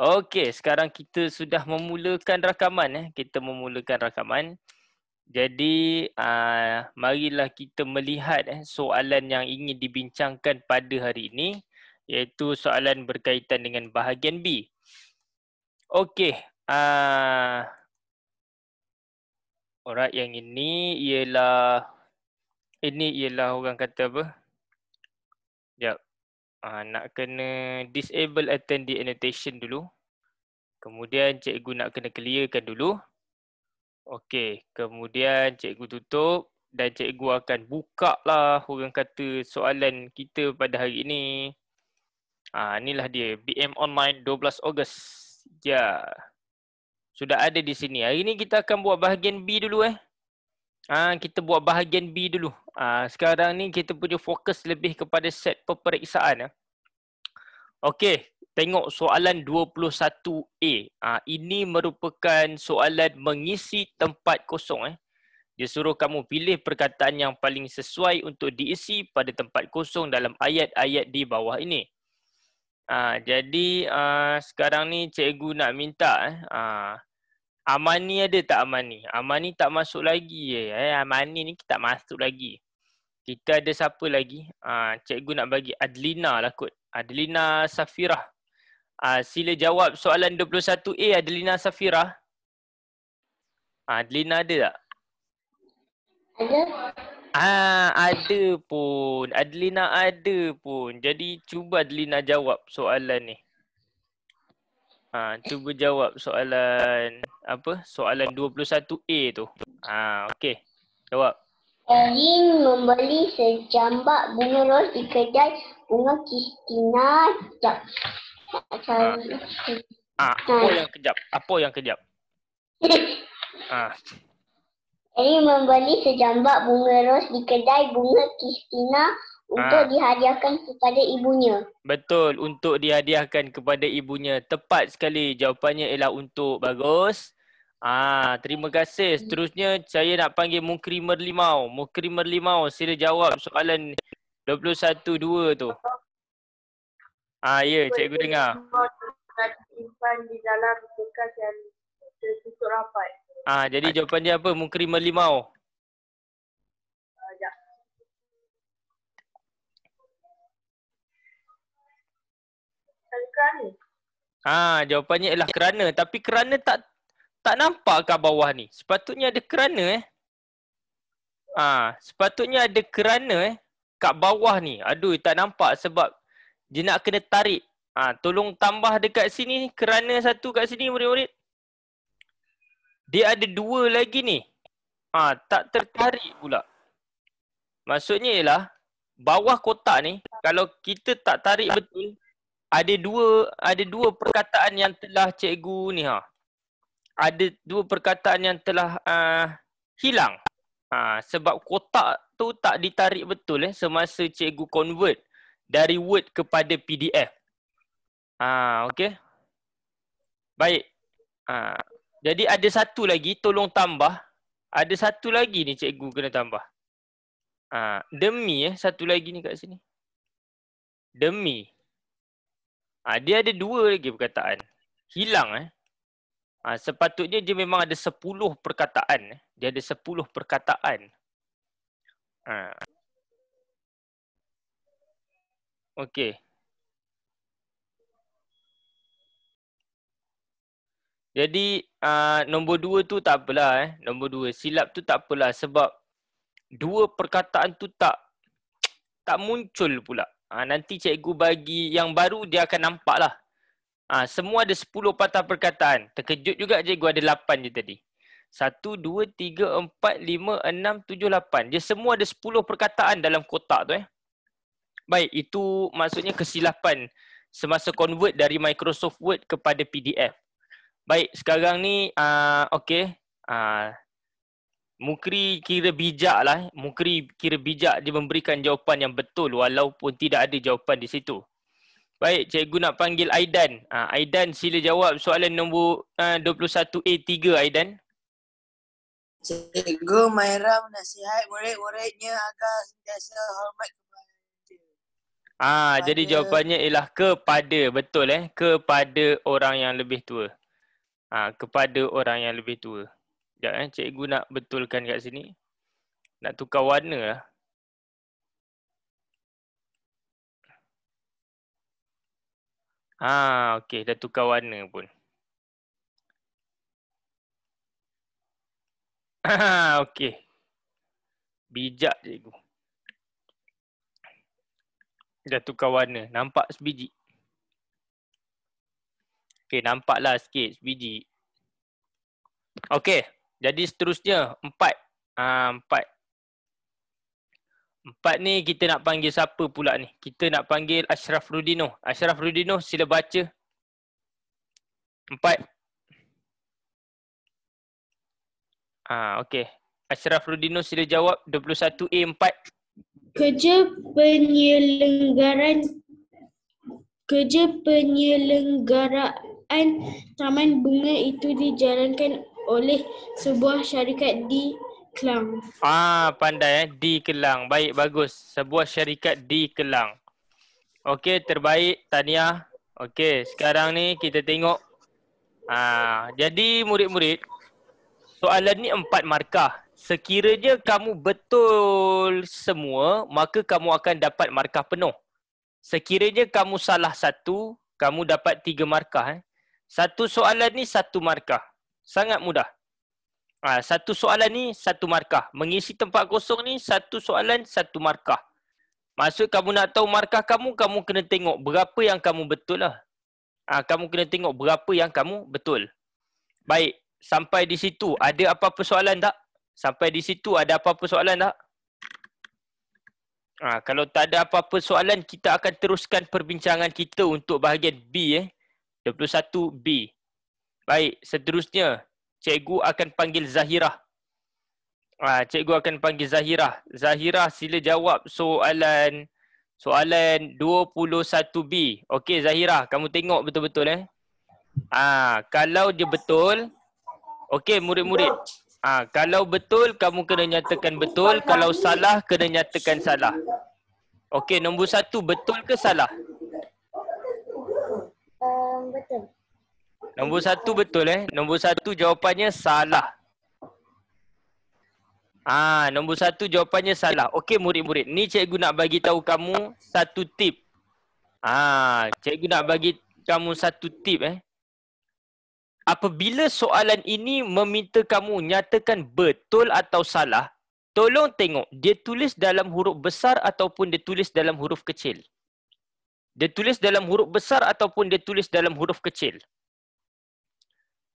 Okey, sekarang kita sudah memulakan rakaman. Eh. Kita memulakan rakaman. Jadi, uh, marilah kita melihat eh, soalan yang ingin dibincangkan pada hari ini. Iaitu soalan berkaitan dengan bahagian B. Okey. Uh, orang yang ini ialah... Ini ialah orang kata apa? uh, nak kena disable attendee annotation dulu. Kemudian cikgu nak kena clearkan dulu. Okey, kemudian cikgu tutup dan cikgu akan buka lah orang kata soalan kita pada hari ini. Ah, inilah dia BM online 12 Ogos. Ya. Yeah. Sudah ada di sini. Hari ini kita akan buat bahagian B dulu eh. Ah uh, kita buat bahagian B dulu. Uh, sekarang ni kita punya fokus lebih kepada set peperiksaan. Uh. Okey, tengok soalan 21A. Uh, ah, ini merupakan soalan mengisi tempat kosong. Eh. Dia suruh kamu pilih perkataan yang paling sesuai untuk diisi pada tempat kosong dalam ayat-ayat di bawah ini. Uh, jadi uh, sekarang ni cikgu nak minta. Eh. Uh, Amani ada tak Amani? Amani tak masuk lagi. Eh, Amani ni tak masuk lagi. Kita ada siapa lagi? Ah, cikgu nak bagi Adlina lah kot. Adlina Safirah. Ah, sila jawab soalan 21A Adlina Safirah. Ah, Adlina ada tak? Ada. Ah, ada pun. Adlina ada pun. Jadi cuba Adlina jawab soalan ni. Ha, cuba jawab soalan apa? Soalan 21A tu. Ha, okey. Jawab. Erin membeli sejambak bunga ros di kedai bunga Kristina. Sekejap. Ha. Ha, apa yang kejap? Apa yang kejap? ha. Erin membeli sejambak bunga ros di kedai bunga Kristina untuk ha. dihadiahkan kepada ibunya. Betul, untuk dihadiahkan kepada ibunya. Tepat sekali jawapannya ialah untuk. Bagus. Ah, terima kasih. Hmm. Seterusnya saya nak panggil Mukri Merlimau. Mukri Merlimau, sila jawab soalan 212 tu. Ah, ya, cikgu dengar. Simpan ah, di Ah, jadi jawapannya apa? Mukri Merlimau. kerana. Ah, ha, jawapannya ialah kerana. Tapi kerana tak tak nampak kat bawah ni. Sepatutnya ada kerana eh. Ah, ha, sepatutnya ada kerana eh kat bawah ni. Aduh, tak nampak sebab dia nak kena tarik. Ah, ha, tolong tambah dekat sini kerana satu kat sini murid-murid. Dia ada dua lagi ni. Ah, ha, tak tertarik pula. Maksudnya ialah bawah kotak ni kalau kita tak tarik betul ada dua ada dua perkataan yang telah cikgu ni ha. Ada dua perkataan yang telah uh, hilang. Ha, sebab kotak tu tak ditarik betul eh semasa cikgu convert dari word kepada PDF. Ha, okay. Baik. Ha, jadi ada satu lagi tolong tambah. Ada satu lagi ni cikgu kena tambah. Ha, demi eh satu lagi ni kat sini. Demi. Ha, dia ada dua lagi perkataan. Hilang eh. Ha, sepatutnya dia memang ada sepuluh perkataan. Eh. Dia ada sepuluh perkataan. Ha. Okey. Jadi uh, nombor dua tu tak apalah eh. Nombor dua silap tu tak apalah sebab dua perkataan tu tak tak muncul pula. Ha, nanti cikgu bagi yang baru dia akan nampak lah. Ha, semua ada 10 patah perkataan. Terkejut juga cikgu ada 8 je tadi. 1, 2, 3, 4, 5, 6, 7, 8. Dia semua ada 10 perkataan dalam kotak tu eh. Baik, itu maksudnya kesilapan semasa convert dari Microsoft Word kepada PDF. Baik, sekarang ni, uh, ah, okay. Uh, ah, Mukri kira bijak lah. Eh. Mukri kira bijak dia memberikan jawapan yang betul walaupun tidak ada jawapan di situ. Baik, cikgu nak panggil Aidan. Ha, Aidan sila jawab soalan nombor 21A3 ha, Aidan. Cikgu Mayra menasihat murid-muridnya agar sentiasa hormat kepada Ah, jadi jawapannya ialah kepada, betul eh, kepada orang yang lebih tua. Ah, kepada orang yang lebih tua. Sekejap eh. Cikgu nak betulkan kat sini. Nak tukar warna lah. Haa, ah, okey. Dah tukar warna pun. Haa, okey. Bijak cikgu. Dah tukar warna. Nampak sebiji. Okey, nampaklah sikit sebiji. Okey. Jadi seterusnya empat. Ha, empat. Empat ni kita nak panggil siapa pula ni? Kita nak panggil Ashraf Rudino. Ashraf Rudino sila baca. Empat. Ha, okay. Ashraf Rudino sila jawab 21A4. Kerja penyelenggaran kerja penyelenggaraan taman bunga itu dijalankan oleh sebuah syarikat di Kelang. Ah, pandai eh di Kelang. Baik bagus. Sebuah syarikat di Kelang. Okey, terbaik Tania. Okey, sekarang ni kita tengok ah jadi murid-murid soalan ni empat markah. Sekiranya kamu betul semua, maka kamu akan dapat markah penuh. Sekiranya kamu salah satu, kamu dapat tiga markah. Eh. Satu soalan ni satu markah sangat mudah. Ha, satu soalan ni satu markah. Mengisi tempat kosong ni satu soalan satu markah. Maksud kamu nak tahu markah kamu, kamu kena tengok berapa yang kamu betul lah. Ha, kamu kena tengok berapa yang kamu betul. Baik, sampai di situ ada apa-apa soalan tak? Sampai di situ ada apa-apa soalan tak? Ha, kalau tak ada apa-apa soalan, kita akan teruskan perbincangan kita untuk bahagian B eh. 21B. Baik, seterusnya cikgu akan panggil Zahira. Ah, cikgu akan panggil Zahira. Zahira sila jawab soalan soalan 21B. Okey Zahira, kamu tengok betul-betul eh. Ah, kalau dia betul Okey murid-murid. Ah, kalau betul kamu kena nyatakan betul, kalau salah kena nyatakan salah. Okey, nombor satu, betul ke salah? Um, betul. Nombor satu betul eh. Nombor satu jawapannya salah. Ah, nombor satu jawapannya salah. Okey murid-murid, ni cikgu nak bagi tahu kamu satu tip. Ah, cikgu nak bagi kamu satu tip eh. Apabila soalan ini meminta kamu nyatakan betul atau salah, tolong tengok dia tulis dalam huruf besar ataupun dia tulis dalam huruf kecil. Dia tulis dalam huruf besar ataupun dia tulis dalam huruf kecil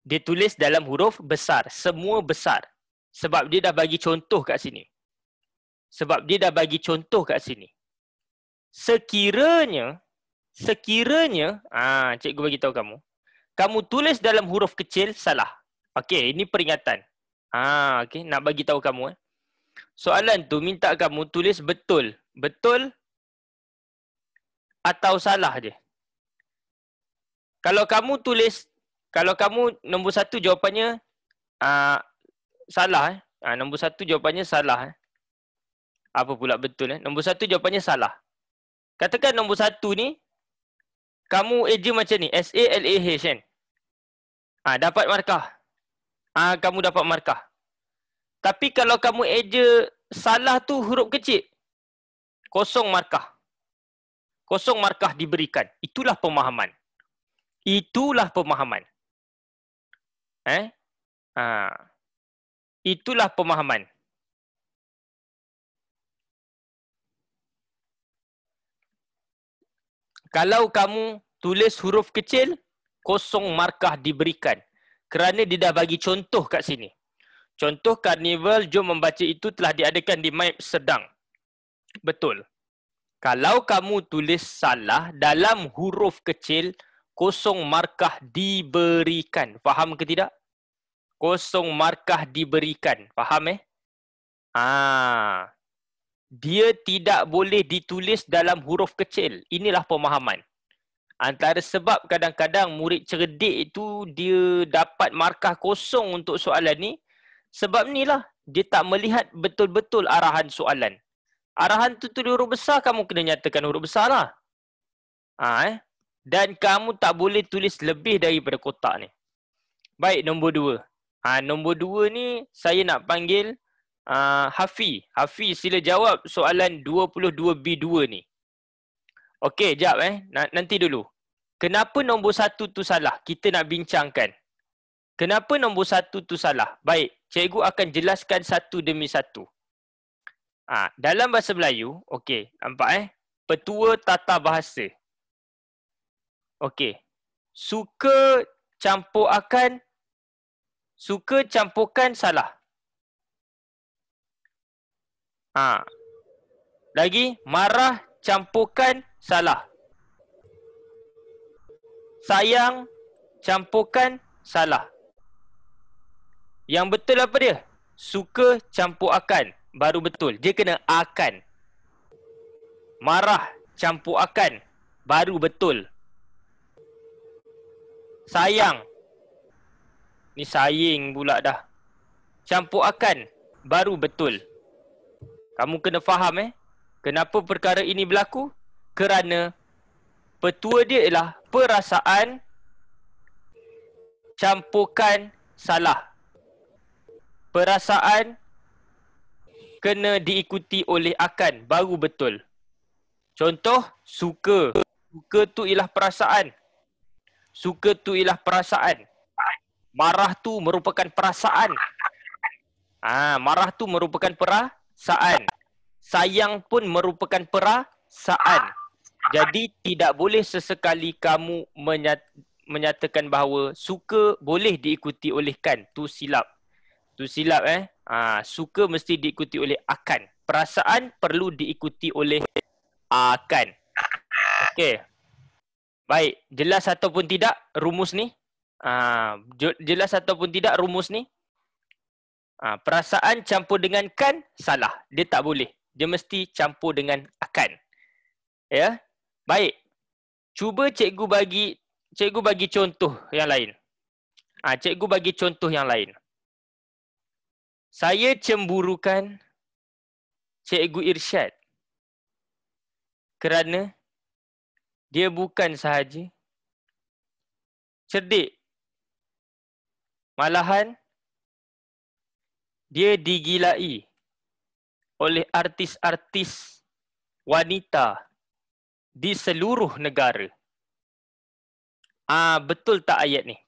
dia tulis dalam huruf besar. Semua besar. Sebab dia dah bagi contoh kat sini. Sebab dia dah bagi contoh kat sini. Sekiranya, sekiranya, ah, cikgu bagi tahu kamu, kamu tulis dalam huruf kecil, salah. Okey, ini peringatan. Ah, okey, nak bagi tahu kamu. Eh. Soalan tu minta kamu tulis betul. Betul atau salah je. Kalau kamu tulis kalau kamu nombor satu jawapannya uh, salah eh. Uh, nombor satu jawapannya salah eh. Apa pula betul eh. Nombor satu jawapannya salah. Katakan nombor satu ni kamu eja macam ni. S-A-L-A-H kan. Uh, dapat markah. Ah uh, kamu dapat markah. Tapi kalau kamu eja salah tu huruf kecil. Kosong markah. Kosong markah diberikan. Itulah pemahaman. Itulah pemahaman. Eh? Ha. Itulah pemahaman. Kalau kamu tulis huruf kecil, kosong markah diberikan. Kerana dia dah bagi contoh kat sini. Contoh karnival jom membaca itu telah diadakan di MIP sedang. Betul. Kalau kamu tulis salah dalam huruf kecil, kosong markah diberikan. Faham ke tidak? Kosong markah diberikan. Faham eh? Ah. Dia tidak boleh ditulis dalam huruf kecil. Inilah pemahaman. Antara sebab kadang-kadang murid cerdik itu dia dapat markah kosong untuk soalan ni sebab ni lah dia tak melihat betul-betul arahan soalan. Arahan tu tu huruf besar kamu kena nyatakan huruf besarlah. Ah ha, eh dan kamu tak boleh tulis lebih daripada kotak ni. Baik, nombor dua. Ha, nombor dua ni saya nak panggil uh, Hafi. Hafi sila jawab soalan 22B2 ni. Okey, jap eh. N- nanti dulu. Kenapa nombor satu tu salah? Kita nak bincangkan. Kenapa nombor satu tu salah? Baik, cikgu akan jelaskan satu demi satu. Ha, dalam bahasa Melayu, okey, nampak eh. Petua Tata Bahasa. Okey. Suka campur akan suka campurkan salah. Ha. Lagi marah campurkan salah. Sayang campurkan salah. Yang betul apa dia? Suka campur akan baru betul. Dia kena akan. Marah campur akan baru betul sayang ni saying pula dah campur akan baru betul kamu kena faham eh kenapa perkara ini berlaku kerana petua dia ialah perasaan campurkan salah perasaan kena diikuti oleh akan baru betul contoh suka suka tu ialah perasaan Suka tu ialah perasaan. Marah tu merupakan perasaan. Ah, marah tu merupakan perasaan. Sayang pun merupakan perasaan. Jadi tidak boleh sesekali kamu menyat- menyatakan bahawa suka boleh diikuti oleh kan. Tu silap. Tu silap eh. Ah, suka mesti diikuti oleh akan. Perasaan perlu diikuti oleh akan. Okey. Baik, jelas ataupun tidak rumus ni? Ah, jelas ataupun tidak rumus ni? Ah, perasaan campur dengan kan salah. Dia tak boleh. Dia mesti campur dengan akan. Ya. Baik. Cuba cikgu bagi cikgu bagi contoh yang lain. Ah, cikgu bagi contoh yang lain. Saya cemburukan Cikgu Irsyad kerana dia bukan sahaja cerdik. Malahan, dia digilai oleh artis-artis wanita di seluruh negara. Ah betul tak ayat ni?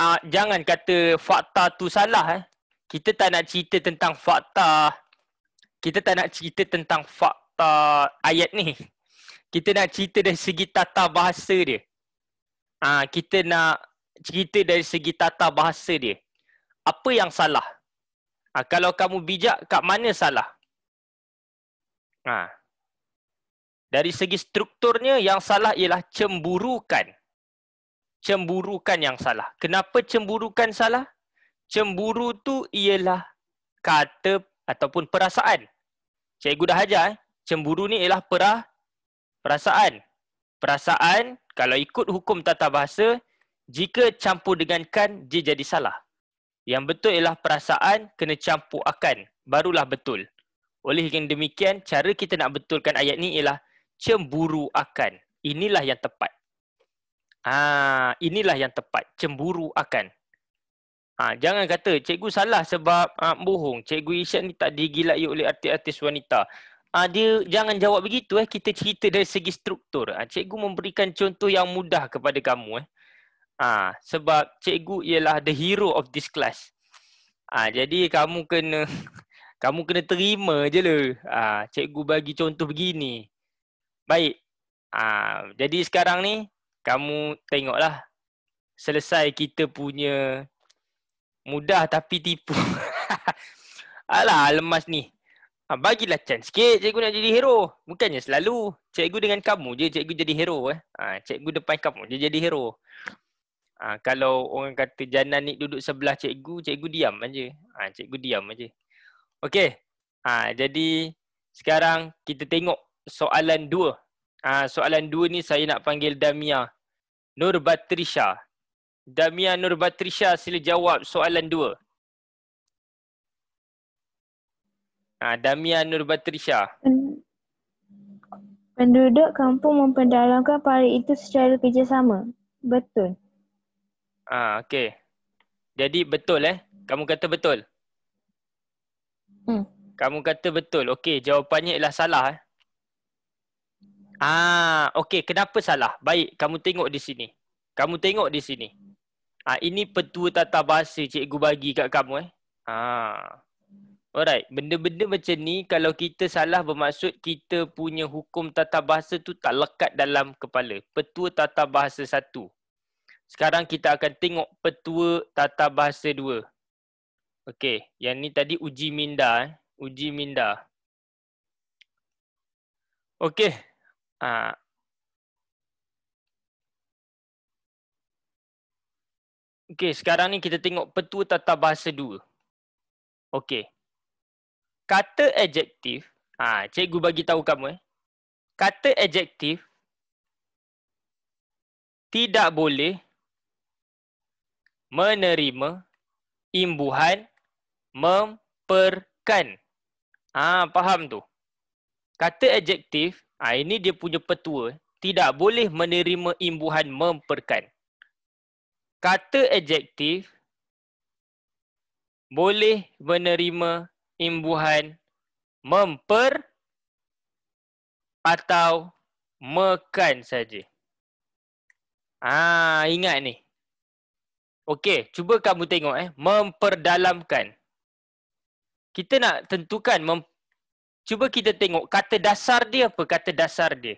Ah jangan kata fakta tu salah eh. Kita tak nak cerita tentang fakta. Kita tak nak cerita tentang fakta ayat ni kita nak cerita dari segi tata bahasa dia. Ha, kita nak cerita dari segi tata bahasa dia. Apa yang salah? Ha, kalau kamu bijak, kat mana salah? Ha. Dari segi strukturnya, yang salah ialah cemburukan. Cemburukan yang salah. Kenapa cemburukan salah? Cemburu tu ialah kata ataupun perasaan. Cikgu dah ajar, eh? cemburu ni ialah perah perasaan. Perasaan kalau ikut hukum tata bahasa, jika campur dengan kan, dia jadi salah. Yang betul ialah perasaan kena campur akan, barulah betul. Oleh yang demikian, cara kita nak betulkan ayat ni ialah cemburu akan. Inilah yang tepat. Ah, ha, inilah yang tepat. Cemburu akan. Ha, jangan kata cikgu salah sebab ha, bohong. Cikgu Isyak ni tak digilai oleh artis-artis wanita. Ah dia jangan jawab begitu eh kita cerita dari segi struktur. Ah cikgu memberikan contoh yang mudah kepada kamu eh. Ah sebab cikgu ialah the hero of this class. Ah jadi kamu kena kamu kena terima je lah. Ah cikgu bagi contoh begini. Baik. Ah jadi sekarang ni kamu tengoklah selesai kita punya mudah tapi tipu. Alah lemas ni. Ha, bagilah chance sikit cikgu nak jadi hero. Bukannya selalu. Cikgu dengan kamu je cikgu jadi hero. Eh. Ha, cikgu depan kamu je jadi hero. Ha, kalau orang kata Jana ni duduk sebelah cikgu, cikgu diam aje. Ha, cikgu diam aje. Okey. Ha, jadi sekarang kita tengok soalan dua. Ha, soalan dua ni saya nak panggil Damia Nur Batrisha. Damia Nur Batrisha sila jawab soalan dua. Ah, ha, Damia Nur Batrisha. Penduduk kampung mempendalamkan pari itu secara kerjasama. Betul. Ah, okey. Jadi betul eh? Kamu kata betul? Hmm. Kamu kata betul. Okey, jawapannya ialah salah eh? Ah, okey, kenapa salah? Baik, kamu tengok di sini. Kamu tengok di sini. Ah, ini petua tata bahasa cikgu bagi kat kamu eh. Ah. Alright, benda-benda macam ni kalau kita salah bermaksud kita punya hukum tata bahasa tu tak lekat dalam kepala. Petua tata bahasa satu. Sekarang kita akan tengok petua tata bahasa dua. Okay, yang ni tadi uji minda. Eh. Uji minda. Okay. Ha. Okay, sekarang ni kita tengok petua tata bahasa dua. Okay kata adjektif ha cikgu bagi tahu kamu eh kata adjektif tidak boleh menerima imbuhan memperkan ha faham tu kata adjektif ha ini dia punya petua eh, tidak boleh menerima imbuhan memperkan kata adjektif boleh menerima imbuhan memper atau mekan saja. Ah, ingat ni. Okey, cuba kamu tengok eh, memperdalamkan. Kita nak tentukan mem cuba kita tengok kata dasar dia apa? Kata dasar dia.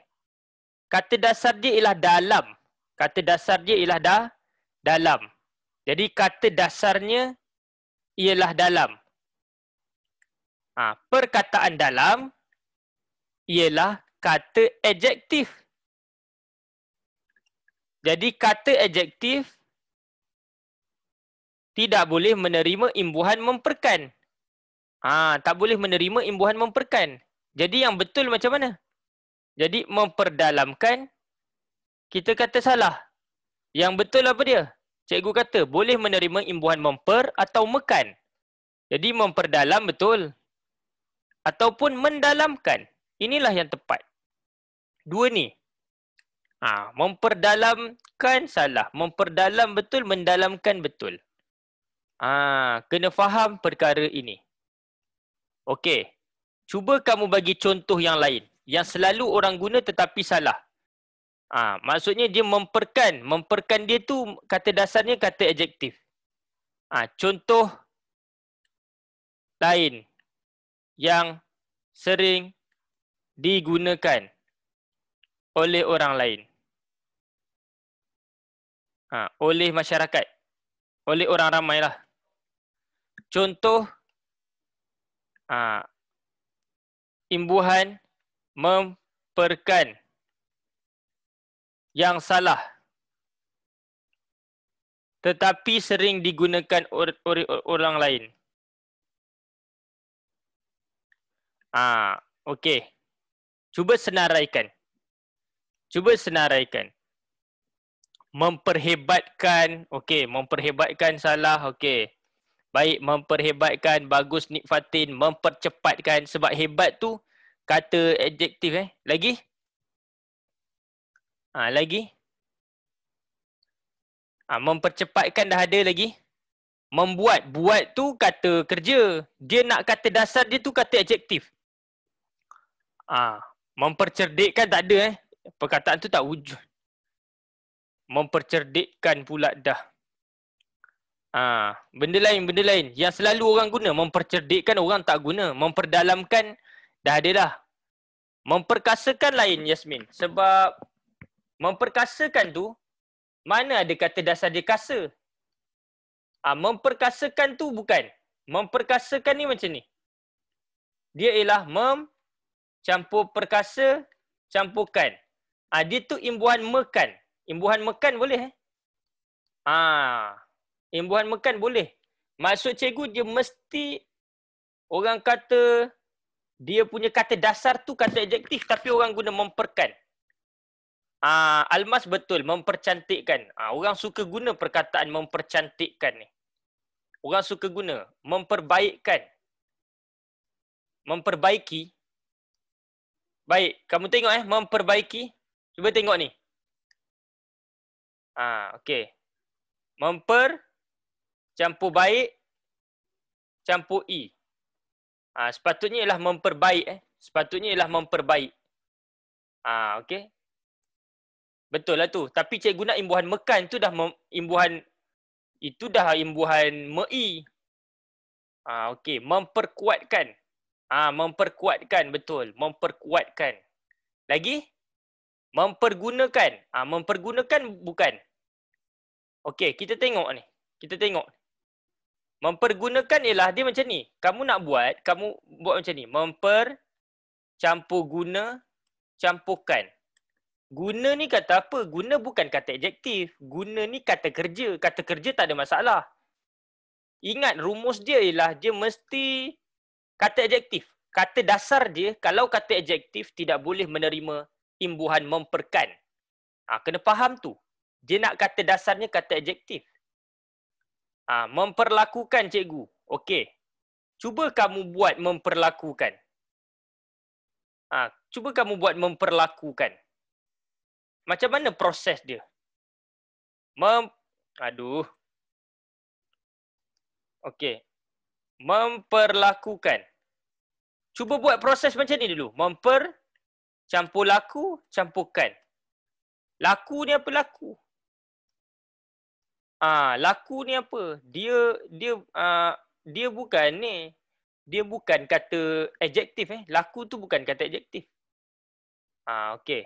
Kata dasar dia ialah dalam. Kata dasar dia ialah dah dalam. Jadi kata dasarnya ialah dalam. Ha, perkataan dalam ialah kata adjektif. Jadi kata adjektif tidak boleh menerima imbuhan memperkan. Ha, tak boleh menerima imbuhan memperkan. Jadi yang betul macam mana? Jadi memperdalamkan kita kata salah. Yang betul apa dia? Cikgu kata boleh menerima imbuhan memper atau mekan. Jadi memperdalam betul ataupun mendalamkan. Inilah yang tepat. Dua ni. Ha, memperdalamkan salah. Memperdalam betul, mendalamkan betul. Ha, kena faham perkara ini. Okey. Cuba kamu bagi contoh yang lain. Yang selalu orang guna tetapi salah. Ha, maksudnya dia memperkan. Memperkan dia tu kata dasarnya kata adjektif. Ha, contoh lain yang sering digunakan oleh orang lain. Ha, oleh masyarakat. Oleh orang ramai lah. Contoh ha, imbuhan memperkan yang salah tetapi sering digunakan oleh orang lain. Ah, okey. Cuba senaraikan. Cuba senaraikan. Memperhebatkan, okey, memperhebatkan salah, okey. Baik memperhebatkan, bagus nikfatin, mempercepatkan sebab hebat tu kata adjektif eh. Lagi? Ah, lagi? Ah, mempercepatkan dah ada lagi. Membuat, buat tu kata kerja. Dia nak kata dasar dia tu kata adjektif. Ah, mempercerdikkan tak ada eh. Perkataan tu tak wujud. Mempercerdikkan pula dah. Ah, benda lain, benda lain. Yang selalu orang guna, mempercerdikkan orang tak guna. Memperdalamkan, dah ada dah. Memperkasakan lain, Yasmin. Sebab memperkasakan tu, mana ada kata dasar dia kasa? Ah, memperkasakan tu bukan. Memperkasakan ni macam ni. Dia ialah mem campur perkasa, campurkan. Ha, ah, dia tu imbuhan mekan. Imbuhan mekan boleh eh? Ha, imbuhan mekan boleh. Maksud cikgu dia mesti orang kata dia punya kata dasar tu kata adjektif tapi orang guna memperkan. Ah, almas betul, mempercantikkan. Ha, orang suka guna perkataan mempercantikkan ni. Orang suka guna memperbaikkan. Memperbaiki, Baik, kamu tengok eh memperbaiki. Cuba tengok ni. Ah, okey. Memper campur baik campur i. Ah, sepatutnya ialah memperbaik eh. Sepatutnya ialah memperbaik. Ah, okey. Betul lah tu. Tapi cikgu guna imbuhan mekan tu dah imbuhan itu dah imbuhan mei. Ah, okey, memperkuatkan. Ah, memperkuatkan betul, memperkuatkan. Lagi? Mempergunakan. Ah, mempergunakan bukan. Okey, kita tengok ni. Kita tengok. Mempergunakan ialah dia macam ni. Kamu nak buat, kamu buat macam ni. Memper campur guna campurkan. Guna ni kata apa? Guna bukan kata adjektif. Guna ni kata kerja. Kata kerja tak ada masalah. Ingat rumus dia ialah dia mesti kata adjektif kata dasar dia kalau kata adjektif tidak boleh menerima imbuhan memperkan ha, kena faham tu dia nak kata dasarnya kata adjektif ha, memperlakukan cikgu okey cuba kamu buat memperlakukan ha, cuba kamu buat memperlakukan macam mana proses dia mem aduh okey memperlakukan Cuba buat proses macam ni dulu. Memper campur laku, campurkan. Laku ni apa laku? Ah, ha, laku ni apa? Dia dia uh, dia bukan ni. Dia bukan kata adjektif eh. Laku tu bukan kata adjektif. Ah, ha, okey.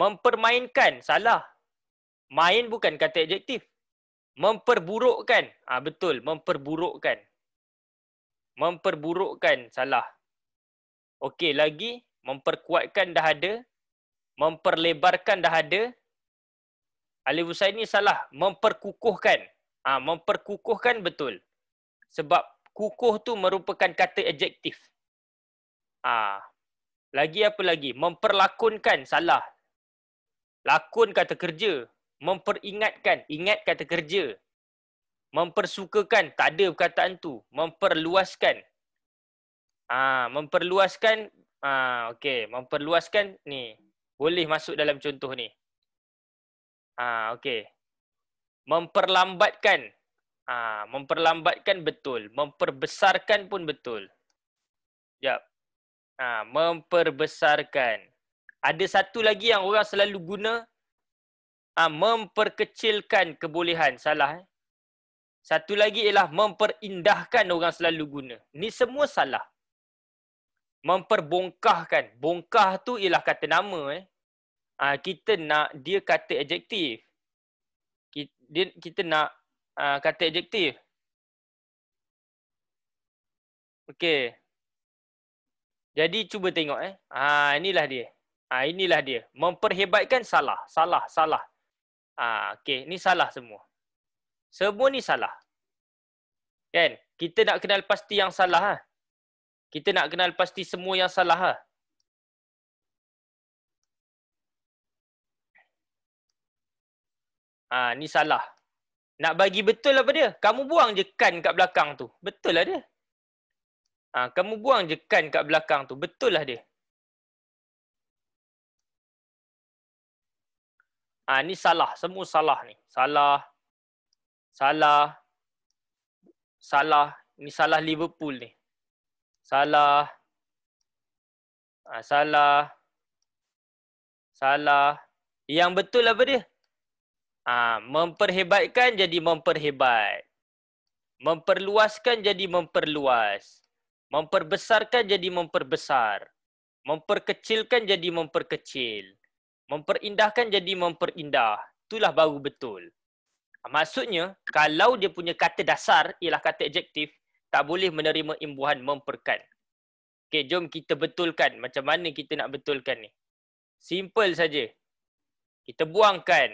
Mempermainkan salah. Main bukan kata adjektif. Memperburukkan. Ah, ha, betul, memperburukkan. Memperburukkan salah. Okey, lagi memperkuatkan dah ada, memperlebarkan dah ada. Alif Usai ni salah, memperkukuhkan. Ah, ha, memperkukuhkan betul. Sebab kukuh tu merupakan kata adjektif. Ah. Ha. Lagi apa lagi? Memperlakonkan salah. Lakon kata kerja, memperingatkan, ingat kata kerja. Mempersukakan, tak ada perkataan tu. Memperluaskan, Ah, memperluaskan ah okey, memperluaskan ni boleh masuk dalam contoh ni. Ah okey. Memperlambatkan. Ah memperlambatkan betul, memperbesarkan pun betul. Jap. Ah memperbesarkan. Ada satu lagi yang orang selalu guna ah memperkecilkan kebolehan salah eh. Satu lagi ialah memperindahkan orang selalu guna. Ni semua salah memperbongkahkan. Bongkah tu ialah kata nama eh. Uh, kita nak dia kata adjektif. Kita, kita nak uh, kata adjektif. Okey. Jadi cuba tengok eh. Ha inilah dia. Ha inilah dia. Memperhebatkan salah, salah, salah. Ha okey, ini salah semua. Semua ni salah. Kan? Kita nak kenal pasti yang salah Ha? kita nak kenal pasti semua yang salah lah. Ha, ni salah. Nak bagi betul apa dia? Kamu buang je kan kat belakang tu. Betul lah dia. Ha, kamu buang je kan kat belakang tu. Betul lah dia. Ha, ni salah. Semua salah ni. Salah. Salah. Salah. Ni salah Liverpool ni. Salah. Ha, salah. Salah. Yang betul apa dia? Ha, memperhebatkan jadi memperhebat. Memperluaskan jadi memperluas. Memperbesarkan jadi memperbesar. Memperkecilkan jadi memperkecil. Memperindahkan jadi memperindah. Itulah baru betul. Ah, maksudnya, kalau dia punya kata dasar ialah kata adjektif, tak boleh menerima imbuhan memperkat. Okay, jom kita betulkan. Macam mana kita nak betulkan ni? Simple saja. Kita buangkan.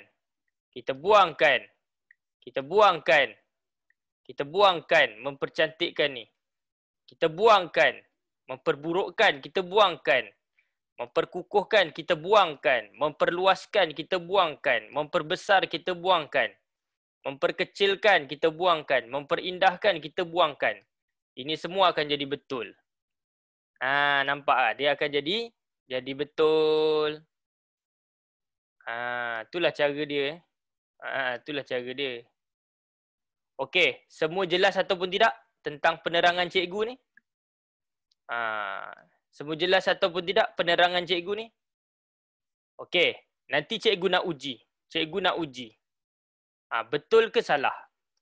Kita buangkan. Kita buangkan. Kita buangkan mempercantikkan ni. Kita buangkan memperburukkan, kita buangkan. Memperkukuhkan, kita buangkan. Memperluaskan, kita buangkan. Memperbesar, kita buangkan memperkecilkan kita buangkan memperindahkan kita buangkan ini semua akan jadi betul ha nampak tak? dia akan jadi jadi betul ha itulah cara dia eh. ha itulah cara dia okey semua jelas ataupun tidak tentang penerangan cikgu ni ha semua jelas ataupun tidak penerangan cikgu ni okey nanti cikgu nak uji cikgu nak uji Ha, betul ke salah?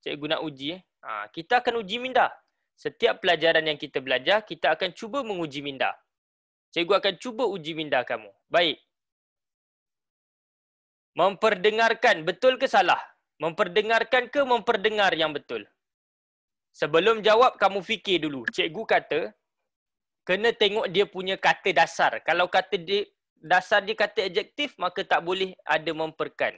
Cikgu nak uji. Eh? Ha, kita akan uji minda. Setiap pelajaran yang kita belajar, kita akan cuba menguji minda. Cikgu akan cuba uji minda kamu. Baik. Memperdengarkan betul ke salah? Memperdengarkan ke memperdengar yang betul? Sebelum jawab, kamu fikir dulu. Cikgu kata, kena tengok dia punya kata dasar. Kalau kata dia, dasar dia kata adjektif, maka tak boleh ada memperkan.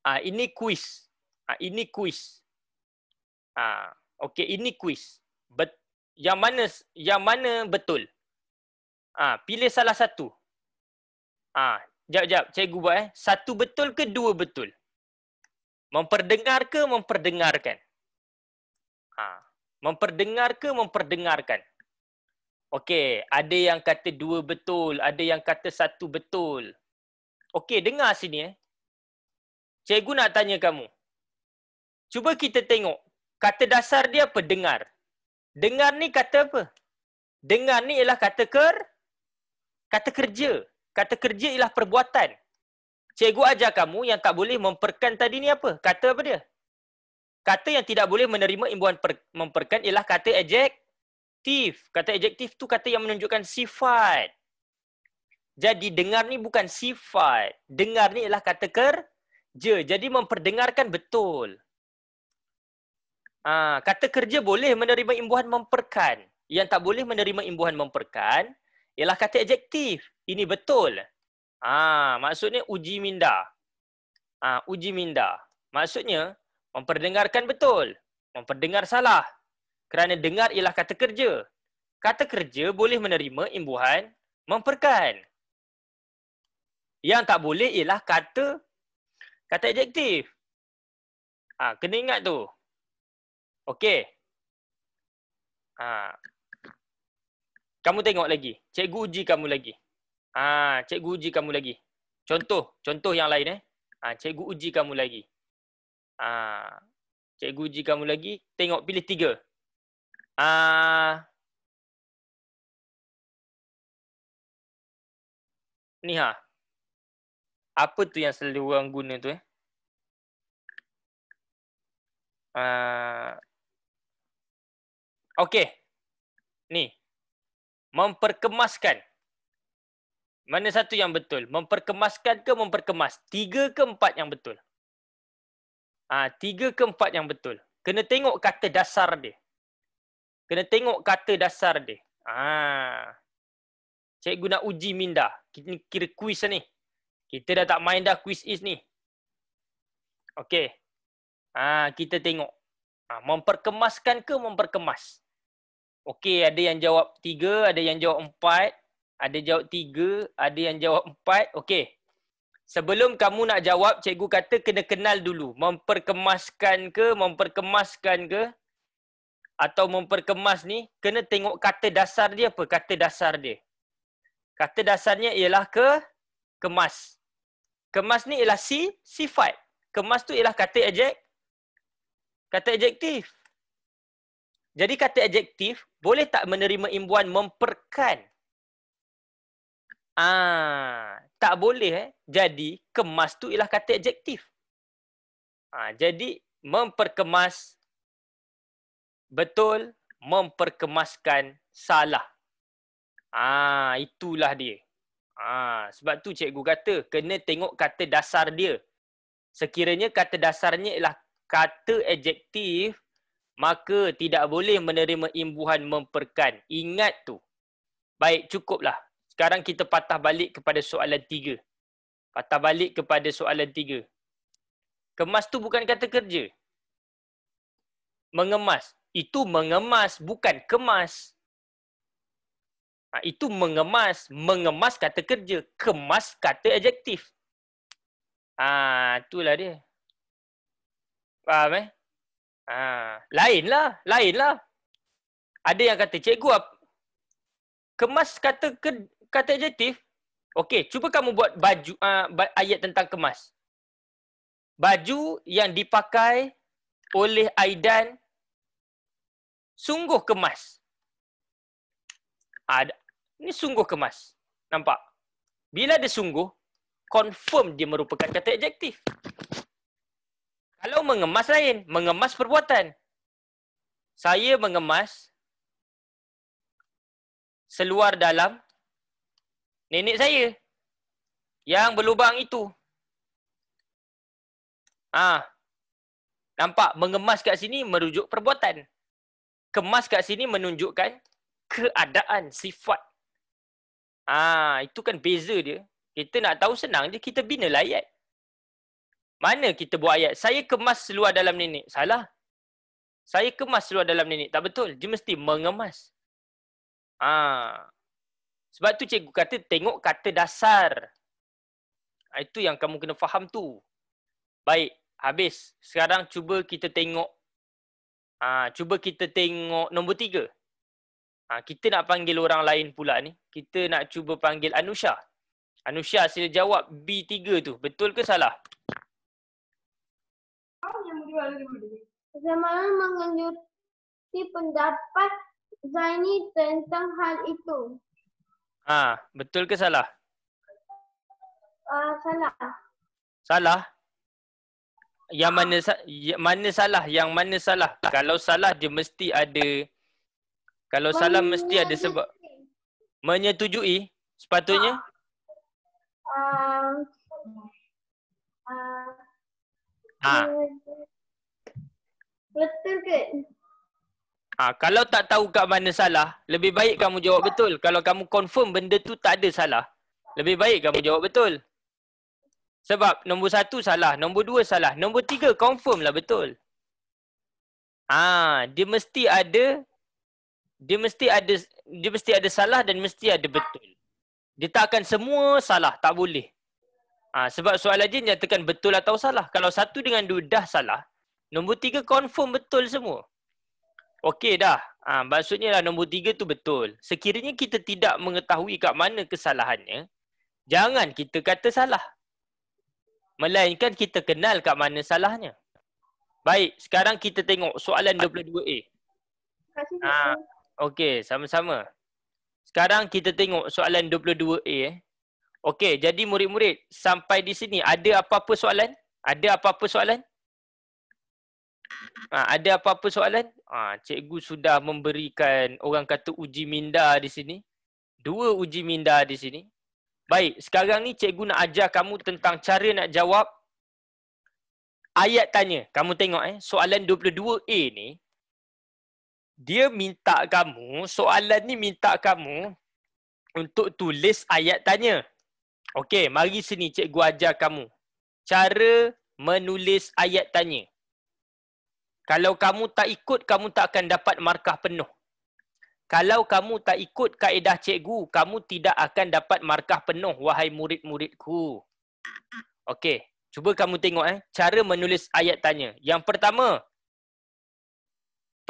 Ah uh, ini kuis. Ah uh, ini kuis. Ah uh, okey ini kuis. Bet yang mana yang mana betul? Ah uh, pilih salah satu. Ah uh, jap jap cikgu buat eh. Satu betul ke dua betul? Memperdengar ke memperdengarkan? Ah uh, memperdengar ke memperdengarkan? Okey, ada yang kata dua betul, ada yang kata satu betul. Okey, dengar sini eh. Cikgu nak tanya kamu. Cuba kita tengok. Kata dasar dia apa? Dengar. Dengar ni kata apa? Dengar ni ialah kata ker kata kerja. Kata kerja ialah perbuatan. Cikgu ajar kamu yang tak boleh memperkan tadi ni apa? Kata apa dia? Kata yang tidak boleh menerima imbuhan per, memperkan ialah kata adjektif. Kata adjektif tu kata yang menunjukkan sifat. Jadi dengar ni bukan sifat. Dengar ni ialah kata ker, je. Jadi memperdengarkan betul. Ah, kata kerja boleh menerima imbuhan memperkan. Yang tak boleh menerima imbuhan memperkan ialah kata adjektif. Ini betul. Ah, maksudnya uji minda. Ah, uji minda. Maksudnya memperdengarkan betul, memperdengar salah. Kerana dengar ialah kata kerja. Kata kerja boleh menerima imbuhan memperkan. Yang tak boleh ialah kata Kata adjektif. Ha, kena ingat tu. Okey. Ha. Kamu tengok lagi. Cikgu uji kamu lagi. Ha, cikgu uji kamu lagi. Contoh. Contoh yang lain. Eh. Ha, cikgu uji kamu lagi. Ha. Cikgu uji kamu lagi. Tengok. Pilih tiga. Ha. Ni ha apa tu yang selalu orang guna tu eh? Uh, ah, okay. Ni. Memperkemaskan. Mana satu yang betul? Memperkemaskan ke memperkemas? Tiga ke empat yang betul? Ah, tiga ke empat yang betul. Kena tengok kata dasar dia. Kena tengok kata dasar dia. Ah. Uh, cikgu nak uji minda. Kita kira kuis ni. Kita dah tak main dah quiz is ni. Okey. Ha, kita tengok. Ha, memperkemaskan ke memperkemas? Okey, ada yang jawab tiga, ada yang jawab empat. Ada jawab tiga, ada yang jawab empat. Okey. Sebelum kamu nak jawab, cikgu kata kena kenal dulu. Memperkemaskan ke, memperkemaskan ke. Atau memperkemas ni, kena tengok kata dasar dia apa? Kata dasar dia. Kata dasarnya ialah ke kemas. Kemas ni ialah si, sifat. Kemas tu ialah kata ejek, kata adjektif. Jadi kata adjektif boleh tak menerima imbuan memperkan? Ah, tak boleh eh. Jadi kemas tu ialah kata adjektif. Ah, jadi memperkemas betul, memperkemaskan salah. Ah, itulah dia. Ah, sebab tu cikgu kata kena tengok kata dasar dia. Sekiranya kata dasarnya ialah kata adjektif, maka tidak boleh menerima imbuhan memperkan. Ingat tu. Baik, cukuplah. Sekarang kita patah balik kepada soalan tiga. Patah balik kepada soalan tiga. Kemas tu bukan kata kerja. Mengemas. Itu mengemas, bukan Kemas. Ha, itu mengemas, mengemas kata kerja, kemas kata adjektif. ha, itulah dia. Faham eh? Ha, lainlah, lainlah. Ada yang kata cikgu kemas kata kata adjektif. Okey, cuba kamu buat baju uh, ayat tentang kemas. Baju yang dipakai oleh Aidan sungguh kemas ada ni sungguh kemas. Nampak? Bila dia sungguh, confirm dia merupakan kata adjektif. Kalau mengemas lain, mengemas perbuatan. Saya mengemas seluar dalam nenek saya yang berlubang itu. Ah. Ha. Nampak mengemas kat sini merujuk perbuatan. Kemas kat sini menunjukkan keadaan sifat ah itu kan beza dia kita nak tahu senang je kita bina lah ayat mana kita buat ayat saya kemas seluar dalam nenek salah saya kemas seluar dalam nenek tak betul dia mesti mengemas ah sebab tu cikgu kata tengok kata dasar ha, itu yang kamu kena faham tu baik habis sekarang cuba kita tengok ah cuba kita tengok nombor tiga. Ha, kita nak panggil orang lain pula ni. Kita nak cuba panggil Anusha. Anusha sila jawab B3 tu. Betul ke salah? Zamalan mengenjuti pendapat Zaini tentang hal itu. Ha, betul ke salah? Uh, salah. Salah? Yang mana, mana salah? Yang mana salah? Kalau salah dia mesti ada kalau menyetujui. salam mesti ada sebab menyetujui sepatutnya Ah. Uh, Betul ke? Ha, kalau tak tahu kat mana salah, lebih baik kamu jawab betul. Kalau kamu confirm benda tu tak ada salah, lebih baik kamu jawab betul. Sebab nombor satu salah, nombor dua salah, nombor tiga confirm lah betul. Ha, dia mesti ada dia mesti ada dia mesti ada salah dan mesti ada betul. Dia tak akan semua salah, tak boleh. Ha, sebab soalan jin nyatakan betul atau salah. Kalau satu dengan dua dah salah, nombor tiga confirm betul semua. Okey dah. Ha, maksudnya lah nombor tiga tu betul. Sekiranya kita tidak mengetahui kat mana kesalahannya, jangan kita kata salah. Melainkan kita kenal kat mana salahnya. Baik, sekarang kita tengok soalan 22A. Terima kasih. Ha. Okey, sama-sama. Sekarang kita tengok soalan 22A eh. Okey, jadi murid-murid sampai di sini ada apa-apa soalan? Ada apa-apa soalan? Ha, ada apa-apa soalan? ha, cikgu sudah memberikan orang kata uji minda di sini. Dua uji minda di sini. Baik, sekarang ni cikgu nak ajar kamu tentang cara nak jawab ayat tanya. Kamu tengok eh, soalan 22A ni dia minta kamu, soalan ni minta kamu untuk tulis ayat tanya. Okey, mari sini cikgu ajar kamu cara menulis ayat tanya. Kalau kamu tak ikut, kamu tak akan dapat markah penuh. Kalau kamu tak ikut kaedah cikgu, kamu tidak akan dapat markah penuh, wahai murid-muridku. Okey, cuba kamu tengok eh, cara menulis ayat tanya. Yang pertama,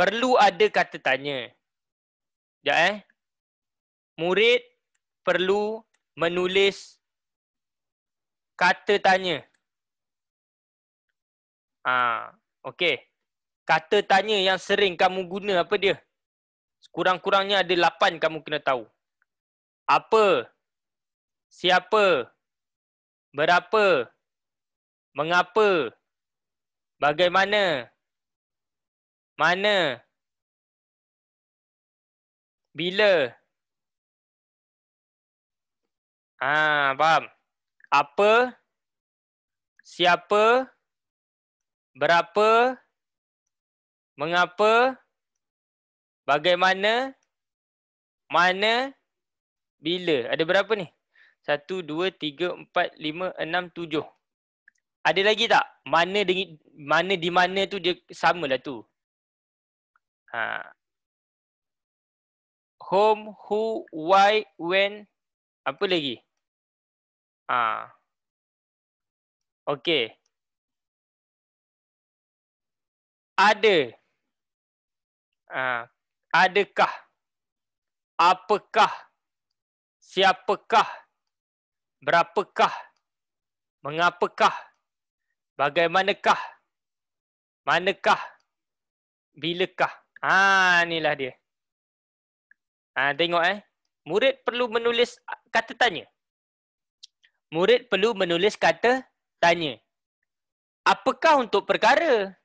Perlu ada kata tanya. Sekejap eh. Murid perlu menulis kata tanya. Ah, ha, okay. Kata tanya yang sering kamu guna apa dia? kurang kurangnya ada lapan kamu kena tahu. Apa? Siapa? Berapa? Mengapa? Bagaimana? mana bila ha faham apa siapa berapa mengapa bagaimana mana bila ada berapa ni Satu, dua, tiga, empat, lima, enam, tujuh. ada lagi tak mana dengan mana di mana tu dia samalah tu Ha. Home, who, why, when, apa lagi? Ha. Okay. Ada. Ha. Adakah? Apakah? Siapakah? Berapakah? Mengapakah? Bagaimanakah? Manakah? Bilakah? Ha, inilah dia. Ah, tengok eh. Murid perlu menulis kata tanya. Murid perlu menulis kata tanya. Apakah untuk perkara?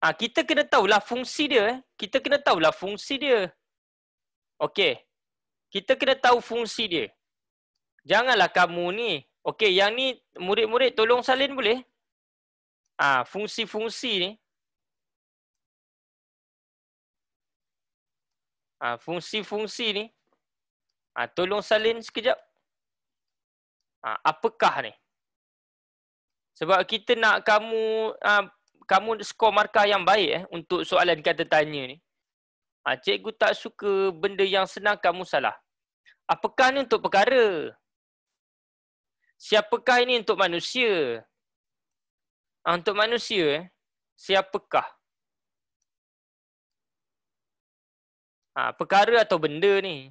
Ah, kita kena tahulah fungsi dia. Eh. Kita kena tahulah fungsi dia. Okey. Kita kena tahu fungsi dia. Janganlah kamu ni. Okey, yang ni murid-murid tolong salin boleh? Ah, Fungsi-fungsi ni. Ha, fungsi-fungsi ni ha, tolong salin sekejap ha, apakah ni sebab kita nak kamu ha, kamu skor markah yang baik eh untuk soalan kata tanya ni ha, cikgu tak suka benda yang senang kamu salah apakah ni untuk perkara siapakah ini untuk manusia ha, untuk manusia eh siapakah ha, perkara atau benda ni.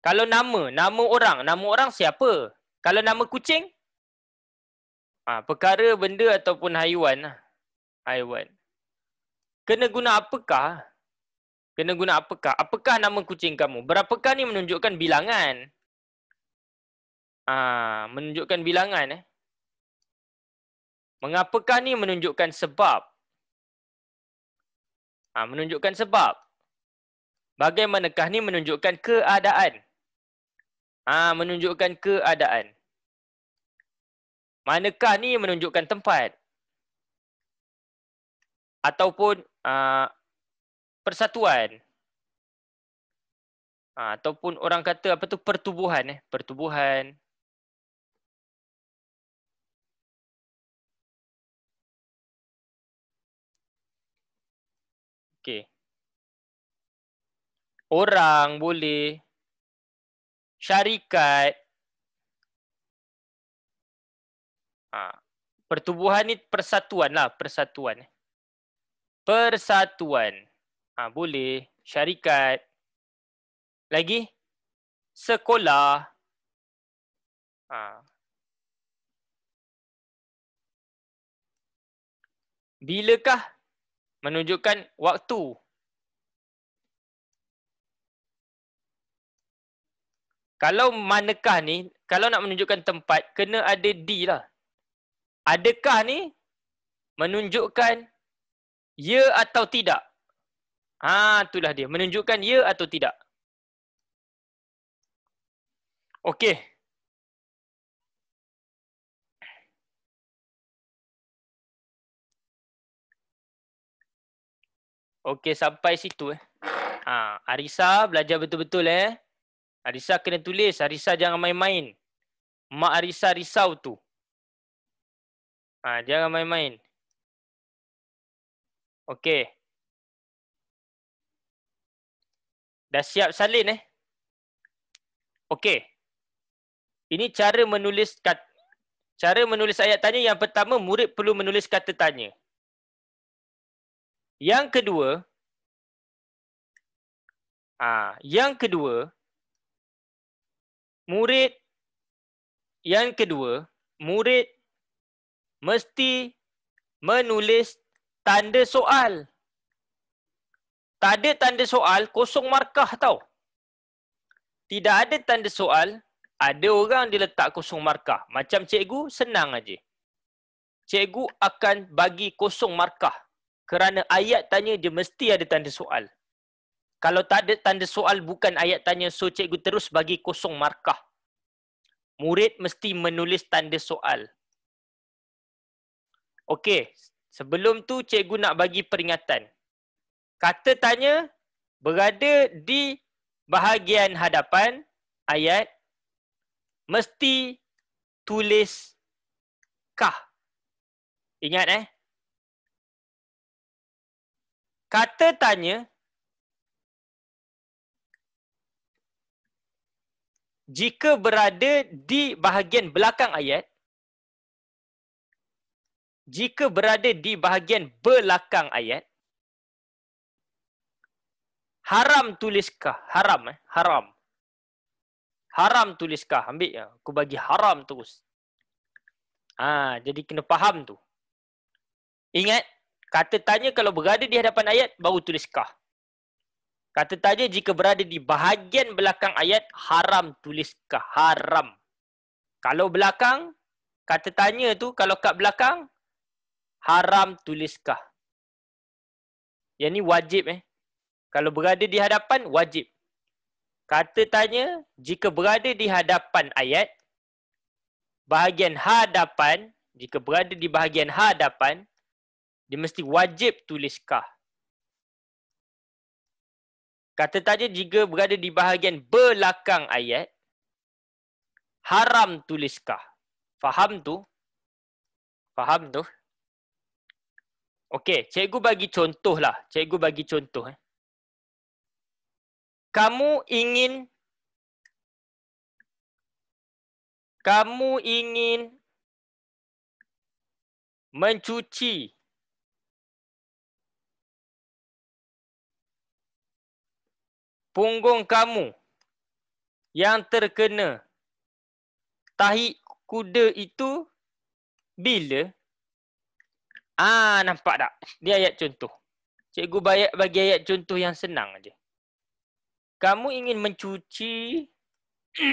Kalau nama, nama orang, nama orang siapa? Kalau nama kucing? Ha, perkara, benda ataupun haiwan. Lah. Haiwan. Kena guna apakah? Kena guna apakah? Apakah nama kucing kamu? Berapakah ni menunjukkan bilangan? ha, menunjukkan bilangan eh. Mengapakah ni menunjukkan sebab? Ha, menunjukkan sebab. Bagaimanakah ni menunjukkan keadaan. Ha, menunjukkan keadaan. Manakah ni menunjukkan tempat. Ataupun ha, persatuan. Ha, ataupun orang kata apa tu pertubuhan. Eh. Pertubuhan. Okay. Orang boleh syarikat ha, pertubuhan ni persatuan lah persatuan persatuan ha, boleh syarikat lagi sekolah ha. bilakah menunjukkan waktu. Kalau manakah ni, kalau nak menunjukkan tempat, kena ada di lah. Adakah ni menunjukkan ya atau tidak? Ha, itulah dia. Menunjukkan ya atau tidak. Okey. Okey sampai situ eh. Ha, Arisa belajar betul-betul eh. Arisa kena tulis, Arisa jangan main-main. Mak Arisa risau tu. Ha, jangan main-main. Okey. Dah siap salin eh? Okey. Ini cara menulis kata. cara menulis ayat tanya yang pertama murid perlu menulis kata tanya. Yang kedua, ah, yang kedua, murid, yang kedua, murid mesti menulis tanda soal. Tak ada tanda soal, kosong markah tau. Tidak ada tanda soal, ada orang diletak kosong markah. Macam cikgu, senang aje, Cikgu akan bagi kosong markah kerana ayat tanya dia mesti ada tanda soal. Kalau tak ada tanda soal bukan ayat tanya so cikgu terus bagi kosong markah. Murid mesti menulis tanda soal. Okey, sebelum tu cikgu nak bagi peringatan. Kata tanya berada di bahagian hadapan ayat mesti tulis kah. Ingat eh, kata tanya jika berada di bahagian belakang ayat jika berada di bahagian belakang ayat haram tuliskah haram eh haram haram tuliskah ambil ya. aku bagi haram terus ha jadi kena faham tu ingat Kata tanya kalau berada di hadapan ayat, baru tulis kah. Kata tanya jika berada di bahagian belakang ayat, haram tulis kah. Haram. Kalau belakang, kata tanya tu, kalau kat belakang, haram tulis kah. Yang ni wajib eh. Kalau berada di hadapan, wajib. Kata tanya, jika berada di hadapan ayat, bahagian hadapan, jika berada di bahagian hadapan, dia mesti wajib tulis kah. Kata tadi jika berada di bahagian belakang ayat, haram tulis kah. Faham tu? Faham tu? Okey, cikgu bagi contoh lah. Cikgu bagi contoh. Eh. Kamu ingin kamu ingin mencuci punggung kamu yang terkena tahi kuda itu bila ah nampak tak dia ayat contoh cikgu bayar bagi ayat contoh yang senang aje kamu ingin mencuci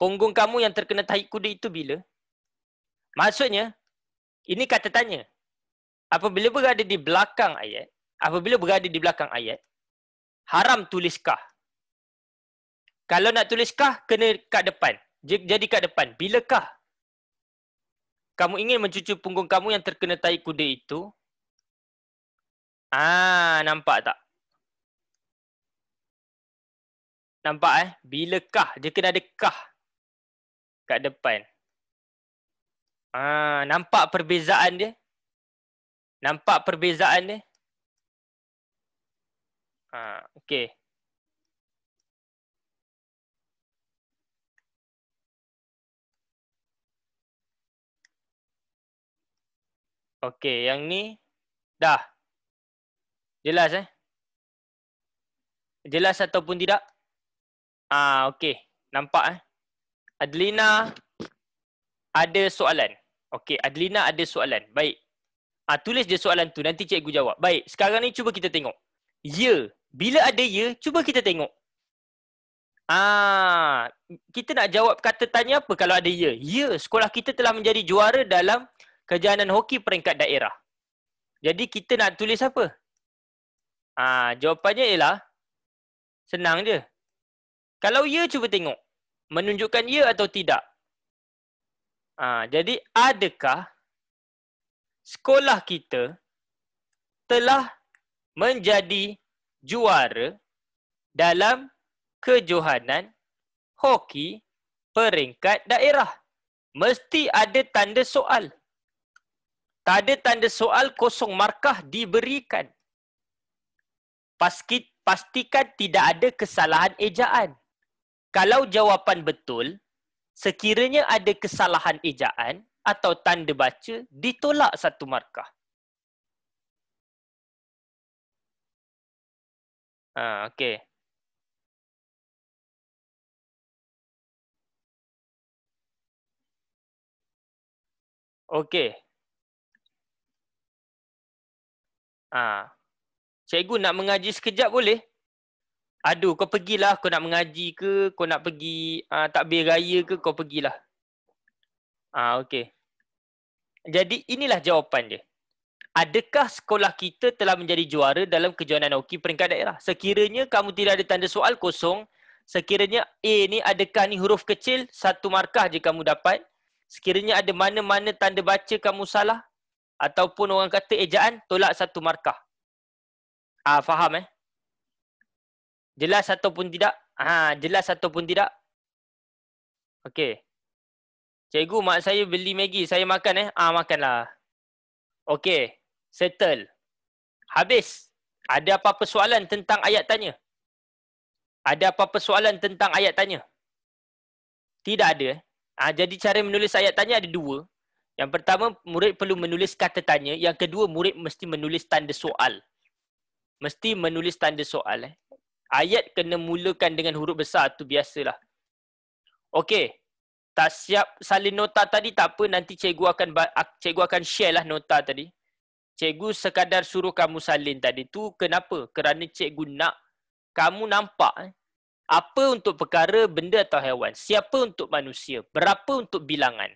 punggung kamu yang terkena tahi kuda itu bila maksudnya ini kata tanya apabila berada di belakang ayat apabila berada di belakang ayat haram tulis kah. Kalau nak tulis kah, kena kat depan. Jadi kat depan. Bila kah, kamu ingin mencuci punggung kamu yang terkena tai kuda itu? Ah, nampak tak? Nampak eh? Bilakah? Dia kena ada kah kat depan. Ah, nampak perbezaan dia? Nampak perbezaan dia? Ah, ha, okey. Okey, yang ni dah. Jelas eh? Jelas ataupun tidak? Ah, ha, okey. Nampak eh? Adlina ada soalan. Okey, Adlina ada soalan. Baik. Ah, tulis je soalan tu nanti cikgu jawab. Baik, sekarang ni cuba kita tengok. Ya, bila ada ya, cuba kita tengok. Ah, kita nak jawab kata tanya apa kalau ada ya? Ya, sekolah kita telah menjadi juara dalam kejohanan hoki peringkat daerah. Jadi kita nak tulis apa? Ah, jawapannya ialah senang je. Kalau ya, cuba tengok. Menunjukkan ya atau tidak. Ah, jadi adakah sekolah kita telah menjadi juara dalam kejohanan hoki peringkat daerah. Mesti ada tanda soal. Tak ada tanda soal kosong markah diberikan. Pasti pastikan tidak ada kesalahan ejaan. Kalau jawapan betul, sekiranya ada kesalahan ejaan atau tanda baca, ditolak satu markah. Ah, okay. Okey. Ah. Ha. Cikgu nak mengaji sekejap boleh? Aduh, kau pergilah. Kau nak mengaji ke? Kau nak pergi ah, takbir raya ke? Kau pergilah. Ah, okey. Jadi inilah jawapan dia adakah sekolah kita telah menjadi juara dalam kejuanan hoki peringkat daerah? Sekiranya kamu tidak ada tanda soal kosong, sekiranya A ni adakah ni huruf kecil, satu markah je kamu dapat. Sekiranya ada mana-mana tanda baca kamu salah, ataupun orang kata ejaan, tolak satu markah. Ah, faham eh? Jelas ataupun tidak? Ha, jelas ataupun tidak? Okey. Cikgu, mak saya beli Maggi. Saya makan eh. Ah, makanlah. Okey. Settle. Habis. Ada apa-apa soalan tentang ayat tanya? Ada apa-apa soalan tentang ayat tanya? Tidak ada. Eh. Ha, jadi cara menulis ayat tanya ada dua. Yang pertama, murid perlu menulis kata tanya. Yang kedua, murid mesti menulis tanda soal. Mesti menulis tanda soal. Eh. Ayat kena mulakan dengan huruf besar. tu biasalah. Okey. Tak siap salin nota tadi, tak apa. Nanti cikgu akan, cikgu akan share lah nota tadi cikgu sekadar suruh kamu salin tadi tu kenapa? Kerana cikgu nak kamu nampak eh, apa untuk perkara benda atau haiwan? Siapa untuk manusia? Berapa untuk bilangan?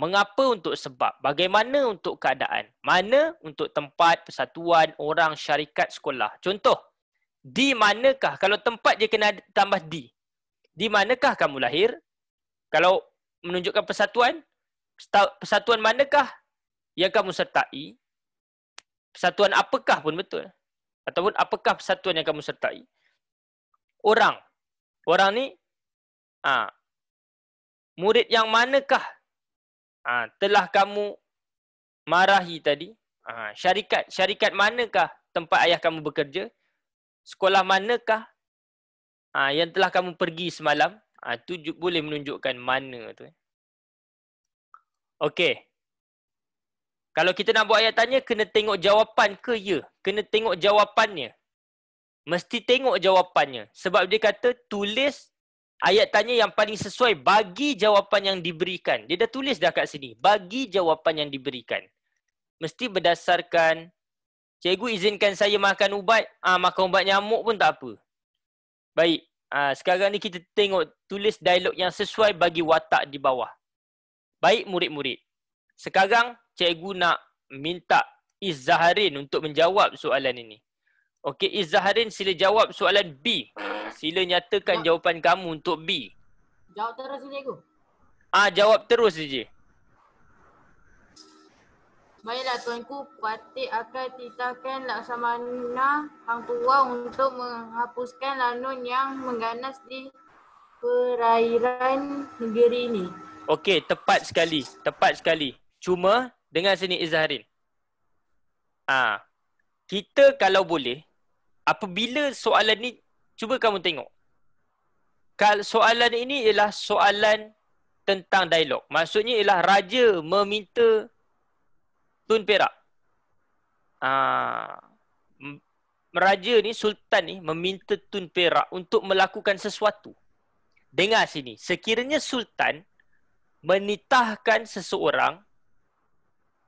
Mengapa untuk sebab? Bagaimana untuk keadaan? Mana untuk tempat, persatuan, orang, syarikat, sekolah? Contoh, di manakah? Kalau tempat dia kena tambah di. Di manakah kamu lahir? Kalau menunjukkan persatuan, persatuan manakah yang kamu sertai? persatuan apakah pun betul ataupun apakah persatuan yang kamu sertai orang orang ni ha, murid yang manakah ha, telah kamu marahi tadi ha, syarikat syarikat manakah tempat ayah kamu bekerja sekolah manakah ha, yang telah kamu pergi semalam ah ha, boleh menunjukkan mana tu okey kalau kita nak buat ayat tanya, kena tengok jawapan ke ya? Kena tengok jawapannya. Mesti tengok jawapannya. Sebab dia kata tulis ayat tanya yang paling sesuai bagi jawapan yang diberikan. Dia dah tulis dah kat sini. Bagi jawapan yang diberikan. Mesti berdasarkan Cikgu izinkan saya makan ubat. Ah ha, makan ubat nyamuk pun tak apa. Baik. ha, sekarang ni kita tengok tulis dialog yang sesuai bagi watak di bawah. Baik murid-murid. Sekarang cikgu nak minta Izzaharin untuk menjawab soalan ini. Okey, Izzaharin sila jawab soalan B. Sila nyatakan ya. jawapan kamu untuk B. Jawab terus je, cikgu. Ah, jawab terus je. Baiklah tuanku, patik akan titahkan laksamana hang tua untuk menghapuskan lanun yang mengganas di perairan negeri ini. Okey, tepat sekali. Tepat sekali. Cuma dengan sini Izharin. Ha. Ah, kita kalau boleh, apabila soalan ni, cuba kamu tengok. Kalau soalan ini ialah soalan tentang dialog. Maksudnya ialah raja meminta Tun Perak. Ha. Raja ni, Sultan ni meminta Tun Perak untuk melakukan sesuatu. Dengar sini, sekiranya Sultan menitahkan seseorang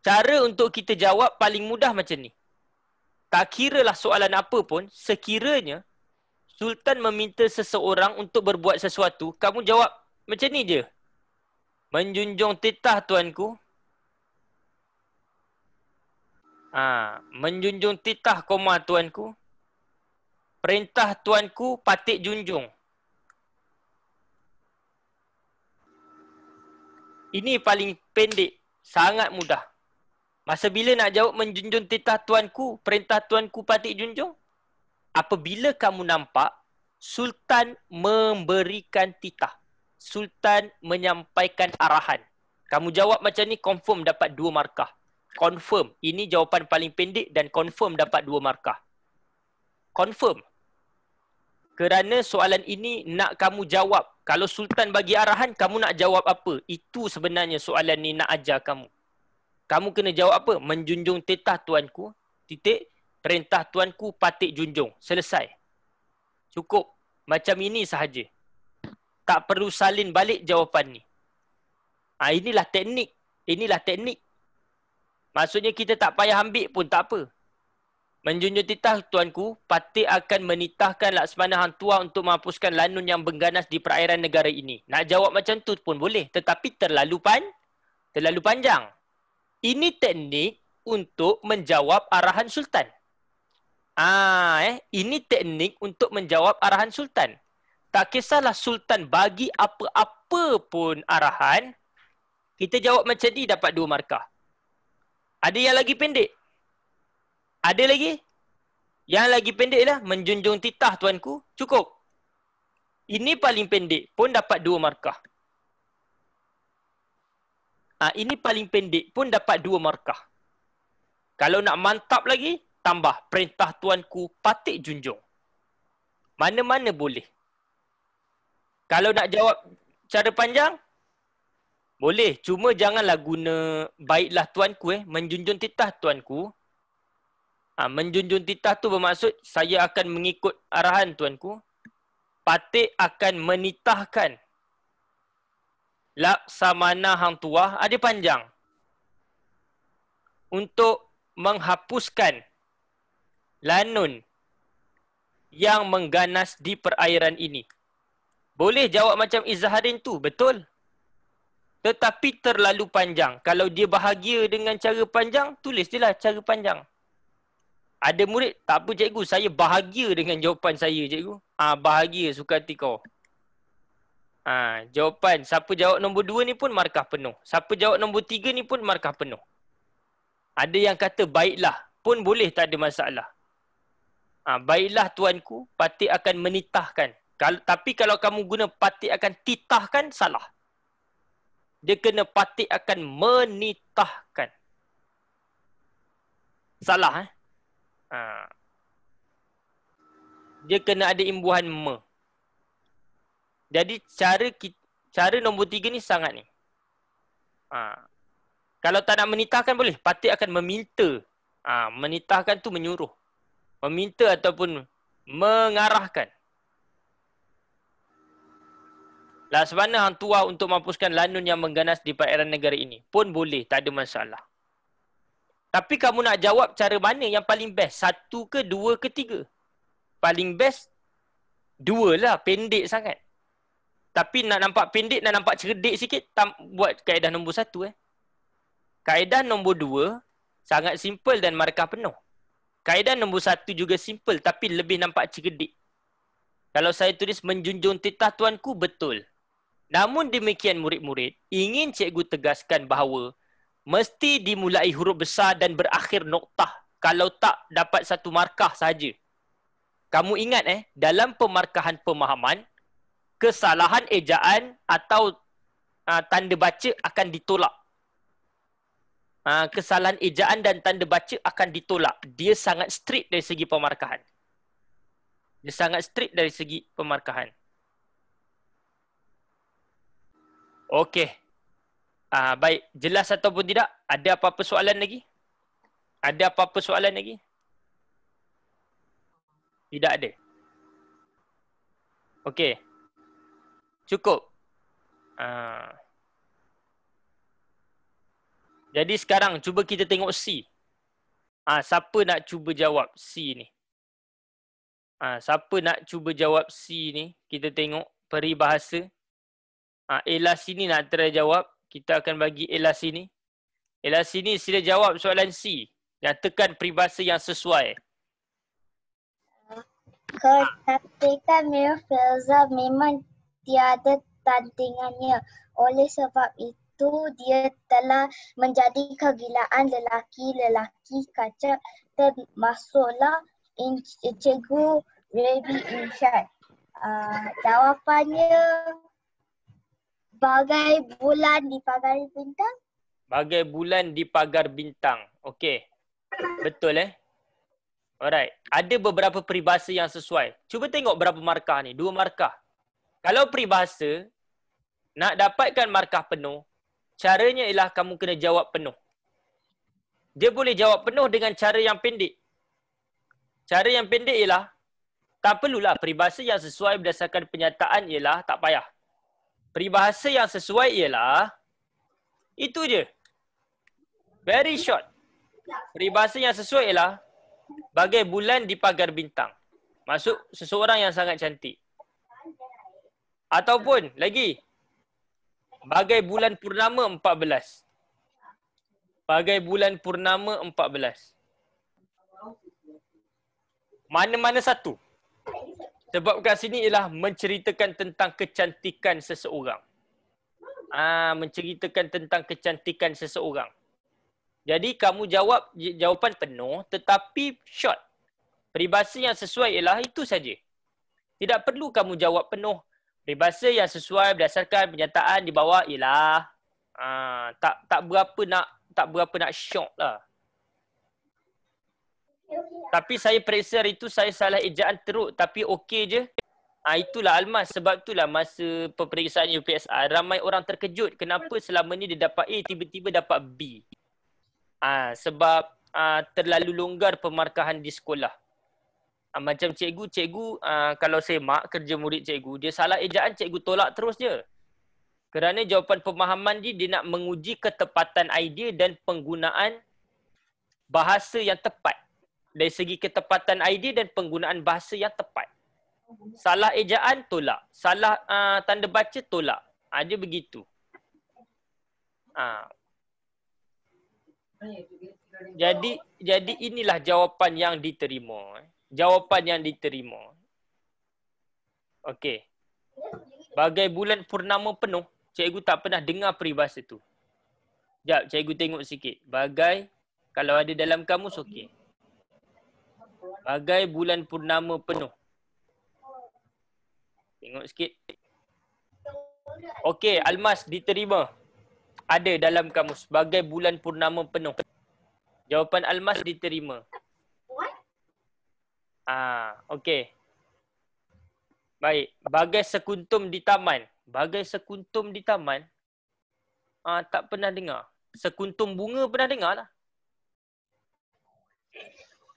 Cara untuk kita jawab paling mudah macam ni. Tak kira lah soalan apa pun, sekiranya Sultan meminta seseorang untuk berbuat sesuatu, kamu jawab macam ni je. Menjunjung titah tuanku. Ha, menjunjung titah koma tuanku. Perintah tuanku patik junjung. Ini paling pendek, sangat mudah. Masa bila nak jawab menjunjung titah tuanku, perintah tuanku patik junjung? Apabila kamu nampak sultan memberikan titah, sultan menyampaikan arahan. Kamu jawab macam ni confirm dapat dua markah. Confirm. Ini jawapan paling pendek dan confirm dapat dua markah. Confirm. Kerana soalan ini nak kamu jawab. Kalau sultan bagi arahan, kamu nak jawab apa? Itu sebenarnya soalan ni nak ajar kamu kamu kena jawab apa? Menjunjung titah tuanku, titik perintah tuanku patik junjung. Selesai. Cukup. Macam ini sahaja. Tak perlu salin balik jawapan ni. Ha, inilah teknik. Inilah teknik. Maksudnya kita tak payah ambil pun tak apa. Menjunjung titah tuanku, patik akan menitahkan laksamana hang tua untuk menghapuskan lanun yang bengganas di perairan negara ini. Nak jawab macam tu pun boleh. Tetapi terlalu pan, terlalu panjang. Ini teknik untuk menjawab arahan sultan. Ah, eh, ini teknik untuk menjawab arahan sultan. Tak kisahlah sultan bagi apa-apa pun arahan, kita jawab macam ni dapat dua markah. Ada yang lagi pendek? Ada lagi? Yang lagi pendek lah, menjunjung titah tuanku, cukup. Ini paling pendek pun dapat dua markah. Ha, ini paling pendek pun dapat dua markah. Kalau nak mantap lagi, tambah. Perintah tuanku patik junjung. Mana-mana boleh. Kalau nak jawab cara panjang, boleh. Cuma janganlah guna baiklah tuanku eh. Menjunjung titah tuanku. Ha, menjunjung titah tu bermaksud saya akan mengikut arahan tuanku. Patik akan menitahkan laksamana hang tua ada panjang untuk menghapuskan lanun yang mengganas di perairan ini. Boleh jawab macam Izzahadin tu, betul. Tetapi terlalu panjang. Kalau dia bahagia dengan cara panjang, tulis je lah cara panjang. Ada murid, tak apa cikgu, saya bahagia dengan jawapan saya cikgu. Ah ha, bahagia, suka hati kau. Ha, jawapan siapa jawab nombor dua ni pun markah penuh. Siapa jawab nombor tiga ni pun markah penuh. Ada yang kata baiklah pun boleh tak ada masalah. Ha, baiklah tuanku patik akan menitahkan. Kal- tapi kalau kamu guna patik akan titahkan salah. Dia kena patik akan menitahkan. Salah eh. Ha. Dia kena ada imbuhan me. Jadi cara cara nombor tiga ni sangat ni. Ha. Kalau tak nak menitahkan boleh. Patik akan meminta. Ha. Menitahkan tu menyuruh. Meminta ataupun mengarahkan. Lah sebenarnya hang tua untuk mampuskan lanun yang mengganas di perairan negara ini pun boleh tak ada masalah. Tapi kamu nak jawab cara mana yang paling best? Satu ke dua ke tiga? Paling best dua lah pendek sangat. Tapi nak nampak pendek nak nampak cerdik sikit tam- buat kaedah nombor satu eh. Kaedah nombor dua sangat simple dan markah penuh. Kaedah nombor satu juga simple tapi lebih nampak cerdik. Kalau saya tulis menjunjung titah tuanku betul. Namun demikian murid-murid ingin cikgu tegaskan bahawa mesti dimulai huruf besar dan berakhir noktah kalau tak dapat satu markah saja. Kamu ingat eh dalam pemarkahan pemahaman kesalahan ejaan atau uh, tanda baca akan ditolak. Uh, kesalahan ejaan dan tanda baca akan ditolak. Dia sangat strict dari segi pemarkahan. Dia sangat strict dari segi pemarkahan. Okey. Uh, baik, jelas ataupun tidak? Ada apa-apa soalan lagi? Ada apa-apa soalan lagi? Tidak ada. Okey. Cukup. Uh. Jadi sekarang cuba kita tengok C. Ah siapa nak cuba jawab C ni? Ah siapa nak cuba jawab C ni? Kita tengok peribahasa. Ah uh, Ella sini nak try jawab, kita akan bagi Ella sini. Ella sini sila jawab soalan C. Nyatakan peribahasa yang sesuai. Kau tak katakan Mirfilza memang tiada tandingannya. Oleh sebab itu, dia telah menjadi kegilaan lelaki-lelaki kaca termasuklah Encikgu Rebi Inshad. Uh, ah, jawapannya, bagai bulan di pagar bintang? Bagai bulan di pagar bintang. Okey. Betul eh? Alright. Ada beberapa peribahasa yang sesuai. Cuba tengok berapa markah ni. Dua markah kalau peribahasa nak dapatkan markah penuh caranya ialah kamu kena jawab penuh dia boleh jawab penuh dengan cara yang pendek cara yang pendek ialah tak perlulah peribahasa yang sesuai berdasarkan penyataan ialah tak payah peribahasa yang sesuai ialah itu je very short peribahasa yang sesuai ialah bagai bulan di pagar bintang masuk seseorang yang sangat cantik Ataupun lagi bagai bulan purnama empat belas, Bagai bulan purnama empat belas. Mana-mana satu. Sebab kat sini ialah menceritakan tentang kecantikan seseorang. Ah, menceritakan tentang kecantikan seseorang. Jadi kamu jawab jawapan penuh tetapi short. Peribahasa yang sesuai ialah itu saja. Tidak perlu kamu jawab penuh peribahasa yang sesuai berdasarkan penyataan di bawah ialah uh, tak tak berapa nak tak berapa nak shock lah. Tapi saya periksa hari tu saya salah ejaan teruk tapi okey je. Ha, itulah Almas sebab itulah masa peperiksaan UPSR ramai orang terkejut kenapa selama ni dia dapat A tiba-tiba dapat B. Ha, sebab ha, terlalu longgar pemarkahan di sekolah. Uh, macam cikgu, cikgu uh, kalau semak kerja murid cikgu, dia salah ejaan, cikgu tolak terus je. Kerana jawapan pemahaman dia, dia nak menguji ketepatan idea dan penggunaan bahasa yang tepat. Dari segi ketepatan idea dan penggunaan bahasa yang tepat. Salah ejaan, tolak. Salah uh, tanda baca, tolak. Uh, dia begitu. Uh. Jadi jadi inilah jawapan yang diterima. Eh jawapan yang diterima. Okey. Bagai bulan purnama penuh, cikgu tak pernah dengar peribahasa tu. Sekejap, cikgu tengok sikit. Bagai, kalau ada dalam kamu, okey. Bagai bulan purnama penuh. Tengok sikit. Okey, Almas diterima. Ada dalam kamus. Bagai bulan purnama penuh. Jawapan Almas diterima. Ah, okey. Baik, bagai sekuntum di taman. Bagai sekuntum di taman. Ah, tak pernah dengar. Sekuntum bunga pernah dengar tak? Lah.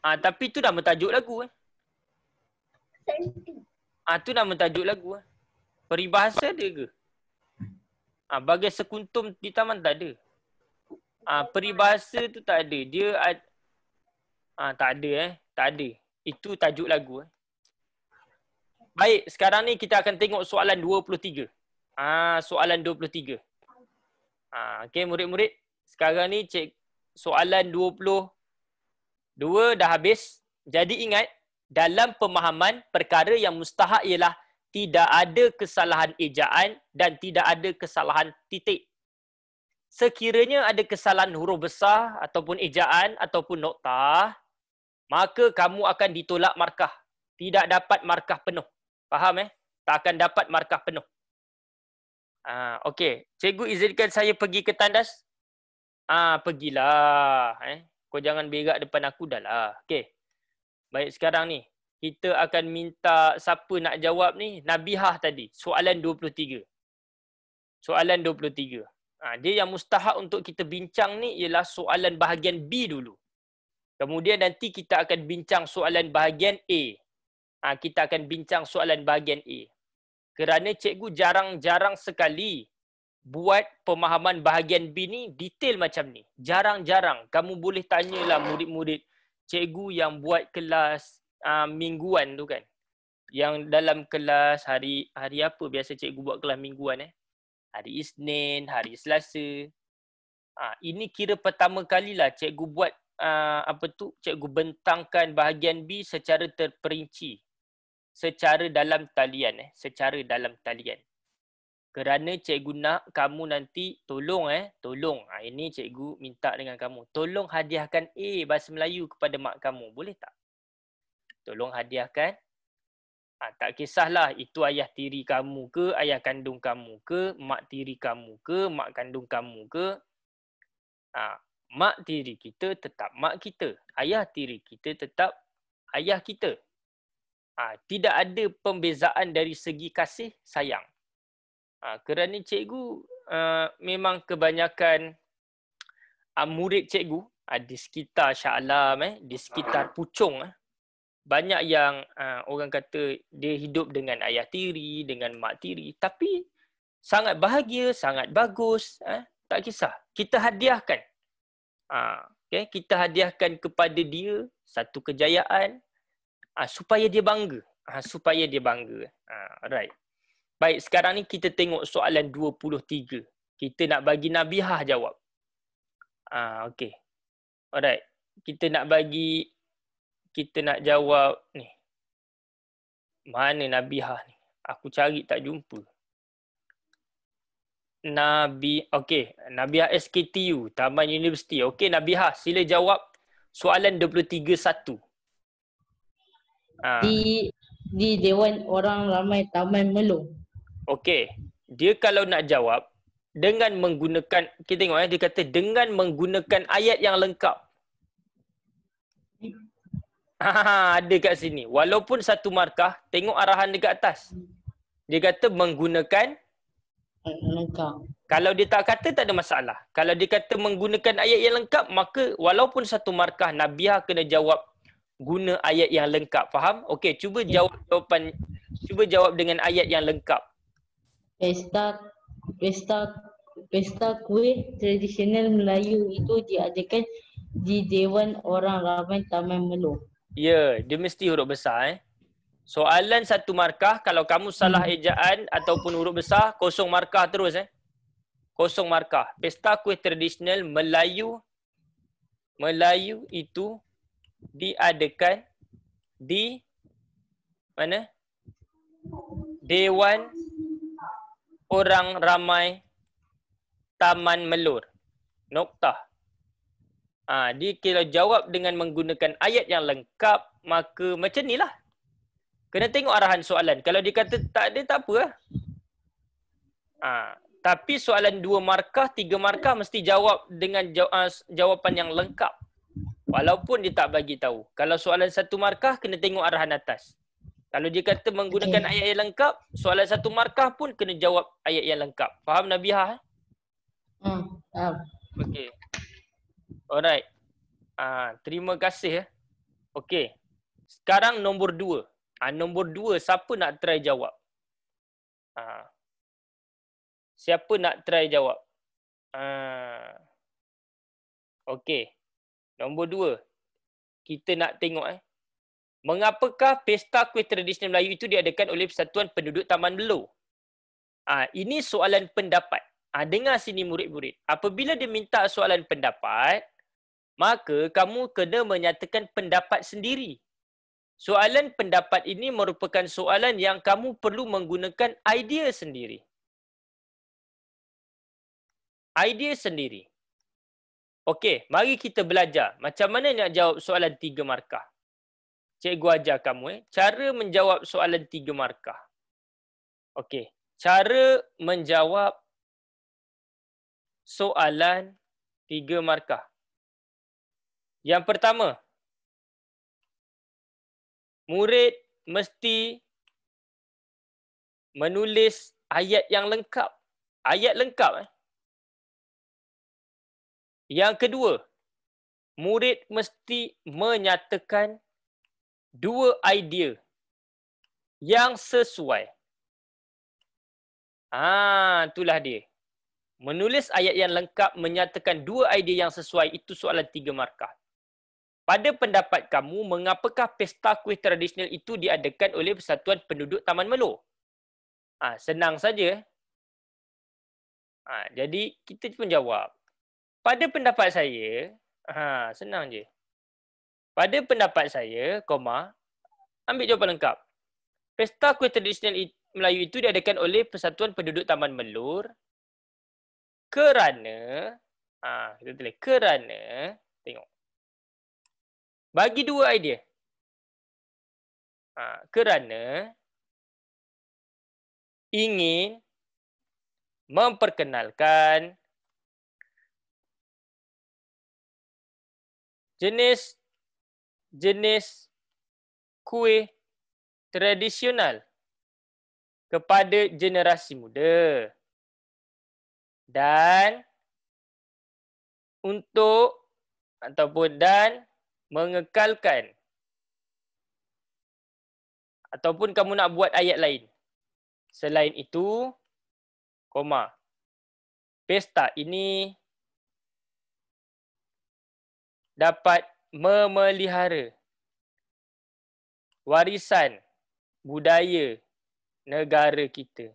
Ah, tapi tu dah mentajuk lagu eh. Ah, tu dah mentajuk lagu eh. Peribahasa dia ke? Ah, bagai sekuntum di taman tak ada. Ah, peribahasa tu tak ada. Dia ah, tak ada eh. Tak ada. Itu tajuk lagu. Eh. Baik, sekarang ni kita akan tengok soalan 23. Ah, ha, soalan 23. Ah, ha, okey murid-murid, sekarang ni cik soalan 22 dah habis. Jadi ingat dalam pemahaman perkara yang mustahak ialah tidak ada kesalahan ejaan dan tidak ada kesalahan titik. Sekiranya ada kesalahan huruf besar ataupun ejaan ataupun noktah, maka kamu akan ditolak markah. Tidak dapat markah penuh. Faham eh? Tak akan dapat markah penuh. Ah, Okey. Cikgu izinkan saya pergi ke tandas. Ah, pergilah. Eh? Kau jangan berak depan aku dah lah. Okey. Baik sekarang ni. Kita akan minta siapa nak jawab ni. Nabihah tadi. Soalan 23. Soalan 23. Ah, dia yang mustahak untuk kita bincang ni ialah soalan bahagian B dulu. Kemudian nanti kita akan bincang soalan bahagian A. Ha, kita akan bincang soalan bahagian A. Kerana cikgu jarang-jarang sekali buat pemahaman bahagian B ni detail macam ni. Jarang-jarang. Kamu boleh tanyalah murid-murid cikgu yang buat kelas uh, mingguan tu kan. Yang dalam kelas hari hari apa biasa cikgu buat kelas mingguan eh? Hari Isnin, hari Selasa. Ha, ini kira pertama kalilah cikgu buat uh, apa tu cikgu bentangkan bahagian B secara terperinci secara dalam talian eh secara dalam talian kerana cikgu nak kamu nanti tolong eh tolong ha, ini cikgu minta dengan kamu tolong hadiahkan A bahasa Melayu kepada mak kamu boleh tak tolong hadiahkan ha, tak kisahlah itu ayah tiri kamu ke ayah kandung kamu ke mak tiri kamu ke mak kandung kamu ke ha, mak tiri kita tetap mak kita. Ayah tiri kita tetap ayah kita. Ha, tidak ada pembezaan dari segi kasih sayang. Ha, kerana cikgu uh, memang kebanyakan uh, murid cikgu uh, di sekitar Shah eh, di sekitar Puchong. Eh, banyak yang uh, orang kata dia hidup dengan ayah tiri, dengan mak tiri. Tapi sangat bahagia, sangat bagus. Eh, tak kisah. Kita hadiahkan Ha, okay, kita hadiahkan kepada dia satu kejayaan uh, supaya dia bangga. Uh, supaya dia bangga. Uh, right. Baik, sekarang ni kita tengok soalan 23. Kita nak bagi Nabi jawab. Uh, okay. Alright. Kita nak bagi, kita nak jawab ni. Mana Nabi Hah ni? Aku cari tak jumpa. Nabi okey Nabi SKTU Taman University. Okey Nabi ha sila jawab soalan 231. Ah. Di di dewan orang ramai Taman Melong. Okey. Dia kalau nak jawab dengan menggunakan kita tengok eh dia kata dengan menggunakan ayat yang lengkap. Ha, ada kat sini. Walaupun satu markah, tengok arahan dekat atas. Dia kata menggunakan lengkap. Kalau dia tak kata tak ada masalah. Kalau dia kata menggunakan ayat yang lengkap maka walaupun satu markah Nabiha kena jawab guna ayat yang lengkap. Faham? Okey, cuba ya. jawab jawapan cuba jawab dengan ayat yang lengkap. Pesta pesta pesta kuih tradisional Melayu itu diadakan di Dewan Orang Ramai Taman Melo. Ya, dia mesti huruf besar eh. Soalan satu markah, kalau kamu salah hmm. ejaan ataupun huruf besar, kosong markah terus eh. Kosong markah. Pesta kuih tradisional Melayu Melayu itu diadakan di mana? Dewan Orang Ramai Taman Melur. Nokta. Ha, ah, dia kalau jawab dengan menggunakan ayat yang lengkap, maka macam ni lah. Kena tengok arahan soalan. Kalau dikata tak ada, tak apa. Lah. Ah, ha. Tapi soalan dua markah, tiga markah mesti jawab dengan ah, jawapan yang lengkap. Walaupun dia tak bagi tahu. Kalau soalan satu markah, kena tengok arahan atas. Kalau dia kata menggunakan ayat yang lengkap, soalan satu markah pun kena jawab ayat yang lengkap. Faham Nabiha? Eh? Hmm, faham. Okay. Alright. Ah, terima kasih. Eh. Okay. Sekarang nombor dua. Ha, nombor dua, siapa nak try jawab? Ha. Siapa nak try jawab? Ha. Okey. Nombor dua. Kita nak tengok. Eh. Mengapakah pesta kuih tradisional Melayu itu diadakan oleh Persatuan Penduduk Taman Belu? Ha, ini soalan pendapat. Ha, dengar sini murid-murid. Apabila dia minta soalan pendapat, maka kamu kena menyatakan pendapat sendiri. Soalan pendapat ini merupakan soalan yang kamu perlu menggunakan idea sendiri. Idea sendiri. Okey, mari kita belajar macam mana nak jawab soalan tiga markah. Cikgu ajar kamu eh, cara menjawab soalan tiga markah. Okey, cara menjawab soalan tiga markah. Yang pertama, murid mesti menulis ayat yang lengkap. Ayat lengkap. Eh? Yang kedua, murid mesti menyatakan dua idea yang sesuai. Ah, itulah dia. Menulis ayat yang lengkap menyatakan dua idea yang sesuai itu soalan tiga markah. Pada pendapat kamu, mengapakah pesta kuih tradisional itu diadakan oleh Persatuan Penduduk Taman Melo? Ha, ah, senang saja. Ha, jadi, kita pun jawab. Pada pendapat saya, ha, senang je. Pada pendapat saya, koma, ambil jawapan lengkap. Pesta kuih tradisional Melayu itu diadakan oleh Persatuan Penduduk Taman Melur kerana ha, kita tulis, kerana tengok bagi dua idea. Ha, kerana ingin memperkenalkan jenis-jenis kuih tradisional kepada generasi muda dan untuk ataupun dan mengekalkan ataupun kamu nak buat ayat lain selain itu koma pesta ini dapat memelihara warisan budaya negara kita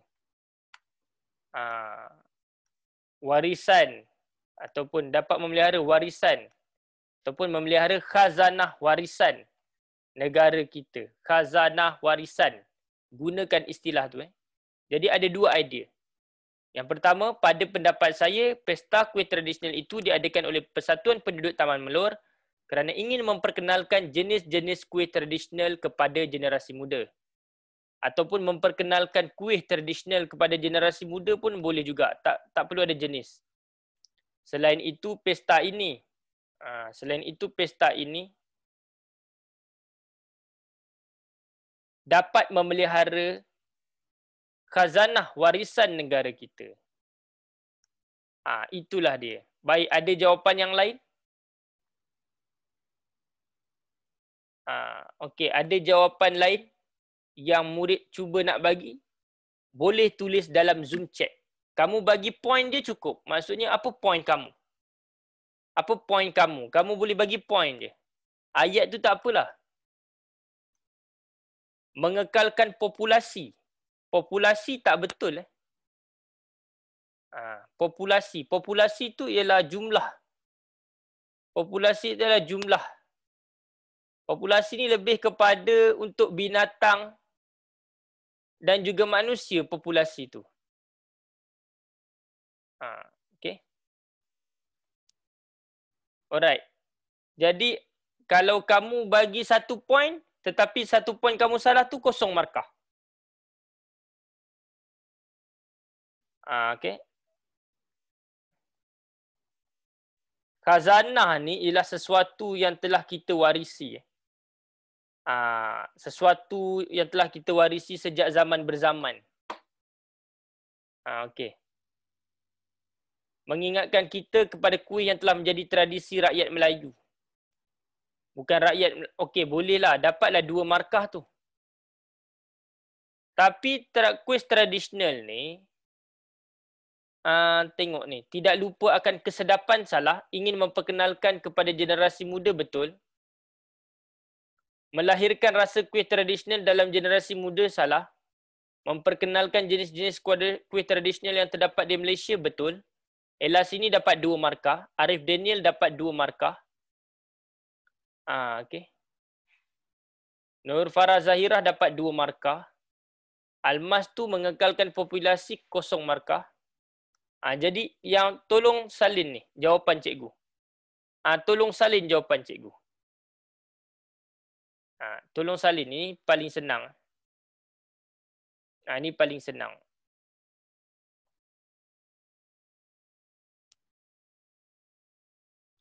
ah, warisan ataupun dapat memelihara warisan ataupun memelihara khazanah warisan negara kita. Khazanah warisan. Gunakan istilah tu eh. Jadi ada dua idea. Yang pertama, pada pendapat saya, pesta kuih tradisional itu diadakan oleh Persatuan Penduduk Taman Melor kerana ingin memperkenalkan jenis-jenis kuih tradisional kepada generasi muda. Ataupun memperkenalkan kuih tradisional kepada generasi muda pun boleh juga. Tak tak perlu ada jenis. Selain itu, pesta ini Ha, selain itu pesta ini dapat memelihara khazanah warisan negara kita. Ah ha, itulah dia. Baik ada jawapan yang lain? Ah ha, okey ada jawapan lain yang murid cuba nak bagi? Boleh tulis dalam Zoom chat. Kamu bagi point je cukup. Maksudnya apa point kamu? apa point kamu? Kamu boleh bagi point je. Ayat tu tak apalah. Mengekalkan populasi. Populasi tak betul. Eh? Ha, populasi. Populasi tu ialah jumlah. Populasi tu ialah jumlah. Populasi ni lebih kepada untuk binatang dan juga manusia populasi tu. Ha. Alright. Jadi kalau kamu bagi satu point tetapi satu point kamu salah tu kosong markah. Ah okey. Khazanah ni ialah sesuatu yang telah kita warisi. Ah sesuatu yang telah kita warisi sejak zaman berzaman. Ah okey mengingatkan kita kepada kuih yang telah menjadi tradisi rakyat Melayu. Bukan rakyat, okey bolehlah, dapatlah dua markah tu. Tapi tra- kuih tradisional ni, uh, tengok ni, tidak lupa akan kesedapan salah, ingin memperkenalkan kepada generasi muda betul, melahirkan rasa kuih tradisional dalam generasi muda salah, memperkenalkan jenis-jenis kuih tradisional yang terdapat di Malaysia betul, Ella sini dapat dua markah. Arif Daniel dapat dua markah. Ah, okay. Nur Farah Zahirah dapat dua markah. Almas tu mengekalkan populasi kosong markah. Ah, jadi yang tolong salin ni jawapan cikgu. Ah, tolong salin jawapan cikgu. Ah, tolong salin ni paling senang. Ah, ni paling senang.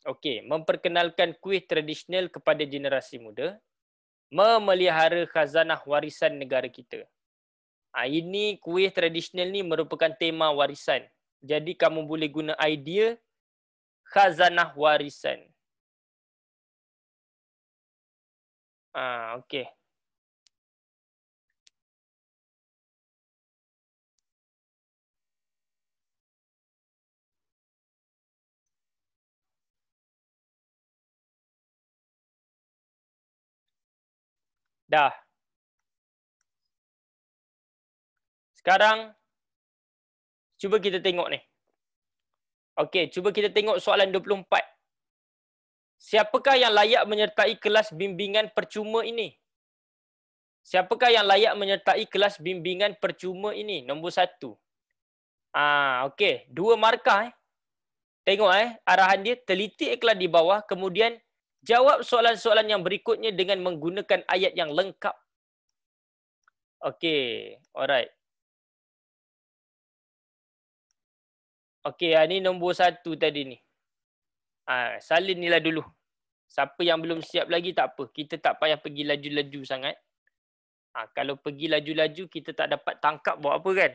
Okey, memperkenalkan kuih tradisional kepada generasi muda, memelihara khazanah warisan negara kita. Ha, ini kuih tradisional ni merupakan tema warisan. Jadi kamu boleh guna idea khazanah warisan. Ah, ha, okey. Dah. Sekarang, cuba kita tengok ni. Okey, cuba kita tengok soalan 24. Siapakah yang layak menyertai kelas bimbingan percuma ini? Siapakah yang layak menyertai kelas bimbingan percuma ini? Nombor satu. Ah, Okey, dua markah. Eh. Tengok eh, arahan dia teliti iklan di bawah, kemudian jawab soalan-soalan yang berikutnya dengan menggunakan ayat yang lengkap. Okey, alright. Okey, ini ah, nombor satu tadi ni. Ha, salin ni lah dulu. Siapa yang belum siap lagi tak apa. Kita tak payah pergi laju-laju sangat. Ha, kalau pergi laju-laju, kita tak dapat tangkap buat apa kan?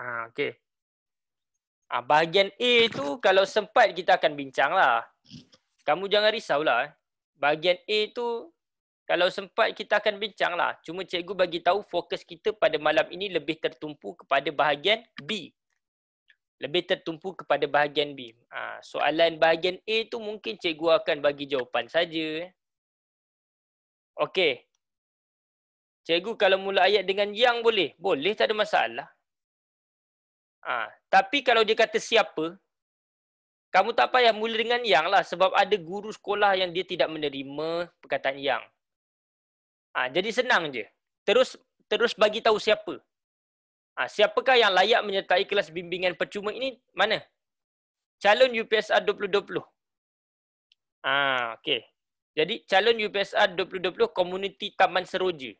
Ha, okay. ha, bahagian A tu kalau sempat kita akan bincang lah. Kamu jangan risau lah. Eh bahagian A tu kalau sempat kita akan bincang lah. Cuma cikgu bagi tahu fokus kita pada malam ini lebih tertumpu kepada bahagian B. Lebih tertumpu kepada bahagian B. Ha, soalan bahagian A tu mungkin cikgu akan bagi jawapan saja. Okey. Cikgu kalau mula ayat dengan yang boleh? Boleh tak ada masalah. Ha, tapi kalau dia kata siapa, kamu tak payah mula dengan yang lah sebab ada guru sekolah yang dia tidak menerima perkataan yang. Ha, jadi senang je. Terus terus bagi tahu siapa. Ha, siapakah yang layak menyertai kelas bimbingan percuma ini? Mana? Calon UPSR 2020. Ha, okay. Jadi calon UPSR 2020 komuniti Taman Seroja.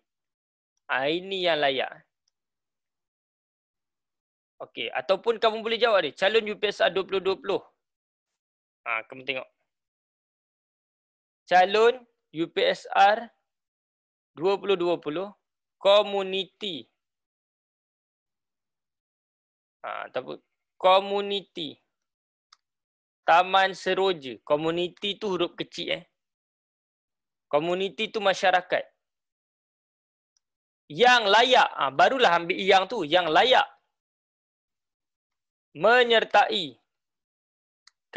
Ha, ini yang layak. Okey, ataupun kamu boleh jawab ni. Calon UPSR 2020. Ha, kamu tengok. Calon UPSR 2020 Community. Ha, ataupun Community. Taman Seroja. Community tu huruf kecil eh. Community tu masyarakat. Yang layak. Ha, barulah ambil yang tu. Yang layak. Menyertai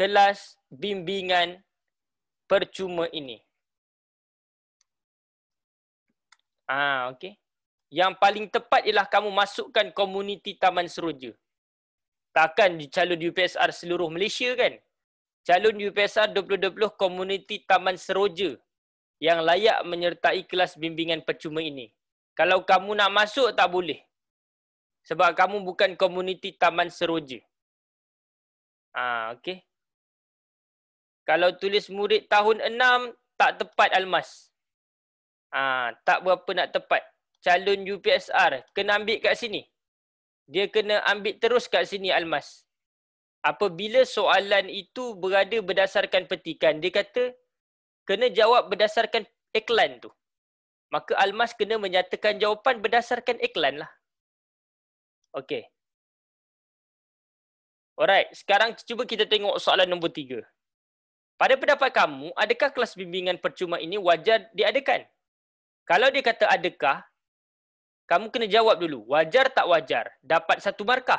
kelas bimbingan percuma ini. Ah, okey. Yang paling tepat ialah kamu masukkan komuniti Taman Seroja. Takkan calon UPSR seluruh Malaysia kan? Calon UPSR 2020 komuniti Taman Seroja yang layak menyertai kelas bimbingan percuma ini. Kalau kamu nak masuk tak boleh. Sebab kamu bukan komuniti Taman Seroja. Ah, okey. Kalau tulis murid tahun 6 tak tepat almas. Ha, tak berapa nak tepat. Calon UPSR kena ambil kat sini. Dia kena ambil terus kat sini almas. Apabila soalan itu berada berdasarkan petikan, dia kata kena jawab berdasarkan iklan tu. Maka almas kena menyatakan jawapan berdasarkan iklan lah. Okay. Alright, sekarang cuba kita tengok soalan nombor tiga. Pada pendapat kamu, adakah kelas bimbingan percuma ini wajar diadakan? Kalau dia kata adakah, kamu kena jawab dulu. Wajar tak wajar? Dapat satu markah.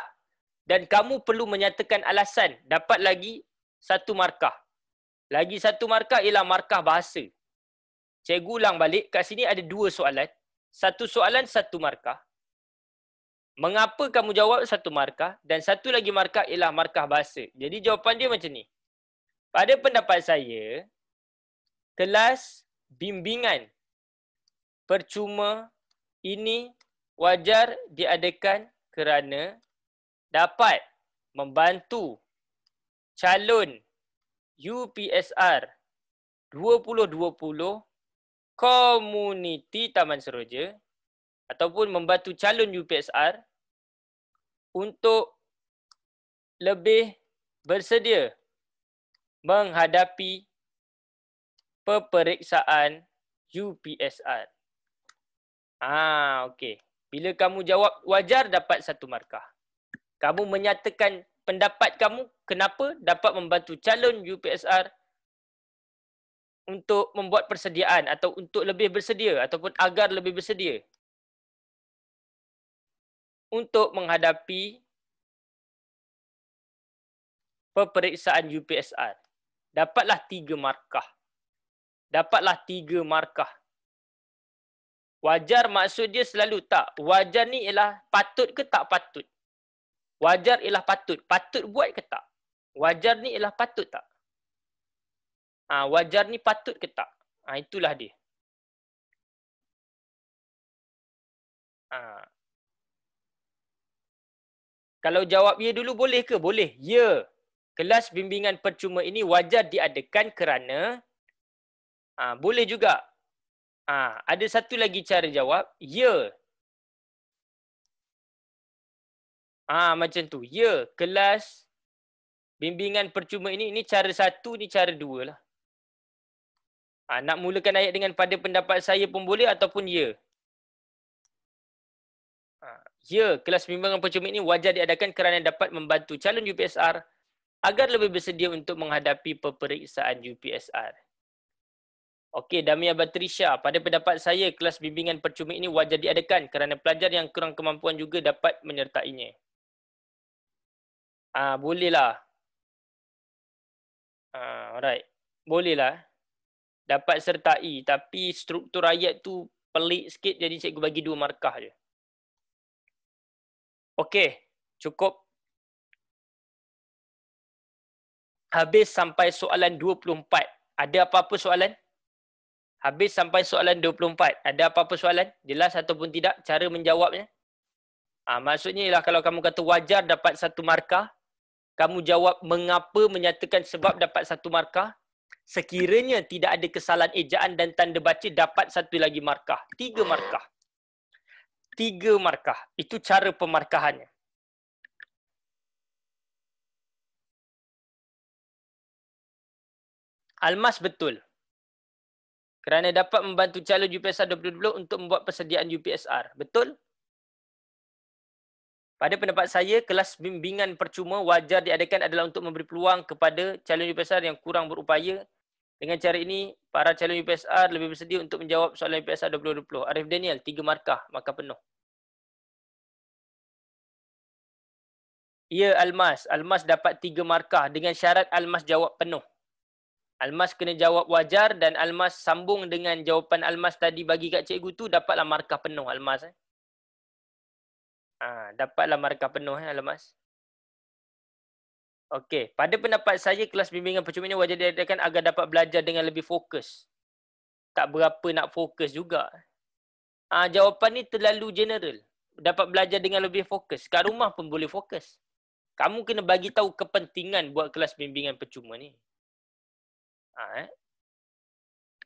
Dan kamu perlu menyatakan alasan. Dapat lagi satu markah. Lagi satu markah ialah markah bahasa. Cikgu ulang balik. Kat sini ada dua soalan. Satu soalan, satu markah. Mengapa kamu jawab satu markah? Dan satu lagi markah ialah markah bahasa. Jadi jawapan dia macam ni. Pada pendapat saya, kelas bimbingan percuma ini wajar diadakan kerana dapat membantu calon UPSR 2020 komuniti Taman Seroja ataupun membantu calon UPSR untuk lebih bersedia menghadapi peperiksaan UPSR. Ah, okey. Bila kamu jawab wajar dapat satu markah. Kamu menyatakan pendapat kamu kenapa dapat membantu calon UPSR untuk membuat persediaan atau untuk lebih bersedia ataupun agar lebih bersedia untuk menghadapi peperiksaan UPSR dapatlah tiga markah. Dapatlah tiga markah. Wajar maksud dia selalu tak. Wajar ni ialah patut ke tak patut? Wajar ialah patut. Patut buat ke tak? Wajar ni ialah patut tak? Ha, wajar ni patut ke tak? Ha, itulah dia. Ha. Kalau jawab ya dulu boleh ke? Boleh. Ya. Yeah kelas bimbingan percuma ini wajar diadakan kerana ha, boleh juga. Ha, ada satu lagi cara jawab, ya. ha, macam tu. Ya, kelas bimbingan percuma ini ini cara satu ni cara dua lah. Ha, nak mulakan ayat dengan pada pendapat saya pun boleh ataupun ya. Ha, ya, kelas bimbingan percuma ini wajar diadakan kerana dapat membantu calon UPSR agar lebih bersedia untuk menghadapi peperiksaan UPSR. Okey, Damia Batrisha, pada pendapat saya, kelas bimbingan percuma ini wajar diadakan kerana pelajar yang kurang kemampuan juga dapat menyertainya. Ah, bolehlah. Ah, alright. Bolehlah. Dapat sertai, tapi struktur ayat tu pelik sikit, jadi cikgu bagi dua markah je. Okey, cukup. Habis sampai soalan 24. Ada apa-apa soalan? Habis sampai soalan 24. Ada apa-apa soalan? Jelas ataupun tidak cara menjawabnya? Ha, maksudnya ialah kalau kamu kata wajar dapat satu markah, kamu jawab mengapa menyatakan sebab dapat satu markah, sekiranya tidak ada kesalahan ejaan dan tanda baca, dapat satu lagi markah. Tiga markah. Tiga markah. Itu cara pemarkahannya. Almas betul. Kerana dapat membantu calon UPSR 2020 untuk membuat persediaan UPSR. Betul? Pada pendapat saya, kelas bimbingan percuma wajar diadakan adalah untuk memberi peluang kepada calon UPSR yang kurang berupaya. Dengan cara ini, para calon UPSR lebih bersedia untuk menjawab soalan UPSR 2020. Arif Daniel, tiga markah, markah penuh. Ya, Almas. Almas dapat tiga markah dengan syarat Almas jawab penuh. Almas kena jawab wajar dan Almas sambung dengan jawapan Almas tadi bagi kat cikgu tu dapatlah markah penuh Almas eh. Ha, dapatlah markah penuh eh Almas. Okey, pada pendapat saya kelas bimbingan percuma ni wajar diadakan agar dapat belajar dengan lebih fokus. Tak berapa nak fokus juga. Ha, jawapan ni terlalu general. Dapat belajar dengan lebih fokus. Kat rumah pun boleh fokus. Kamu kena bagi tahu kepentingan buat kelas bimbingan percuma ni. Ha, eh?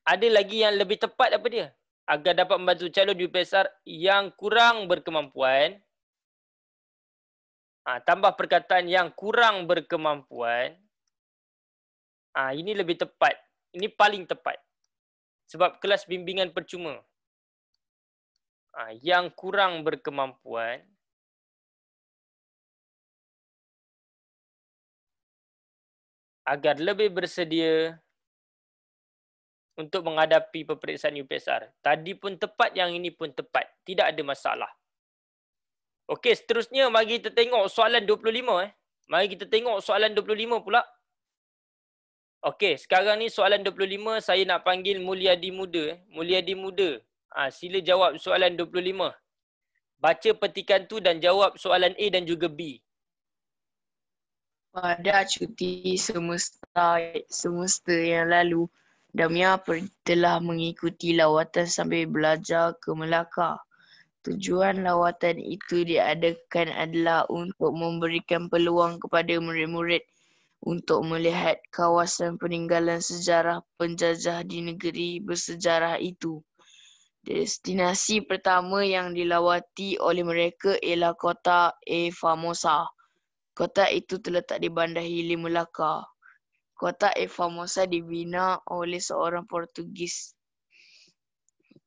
Ada lagi yang lebih tepat apa dia? Agar dapat membantu calon besar yang kurang berkemampuan. Ha, tambah perkataan yang kurang berkemampuan. Ha, ini lebih tepat. Ini paling tepat. Sebab kelas bimbingan percuma. Ha, yang kurang berkemampuan. Agar lebih bersedia untuk menghadapi peperiksaan UPSR. Tadi pun tepat, yang ini pun tepat. Tidak ada masalah. Okey, seterusnya mari kita tengok soalan 25 eh. Mari kita tengok soalan 25 pula. Okey, sekarang ni soalan 25 saya nak panggil Mulyadi Muda Mulia eh. Mulyadi Muda. Ha, sila jawab soalan 25. Baca petikan tu dan jawab soalan A dan juga B. Pada cuti semesta semesta yang lalu, Damia telah mengikuti lawatan sambil belajar ke Melaka. Tujuan lawatan itu diadakan adalah untuk memberikan peluang kepada murid-murid untuk melihat kawasan peninggalan sejarah penjajah di negeri bersejarah itu. Destinasi pertama yang dilawati oleh mereka ialah kota E Famosa. Kota itu terletak di Bandar Hilir Melaka. Kota Formosa dibina oleh seorang Portugis.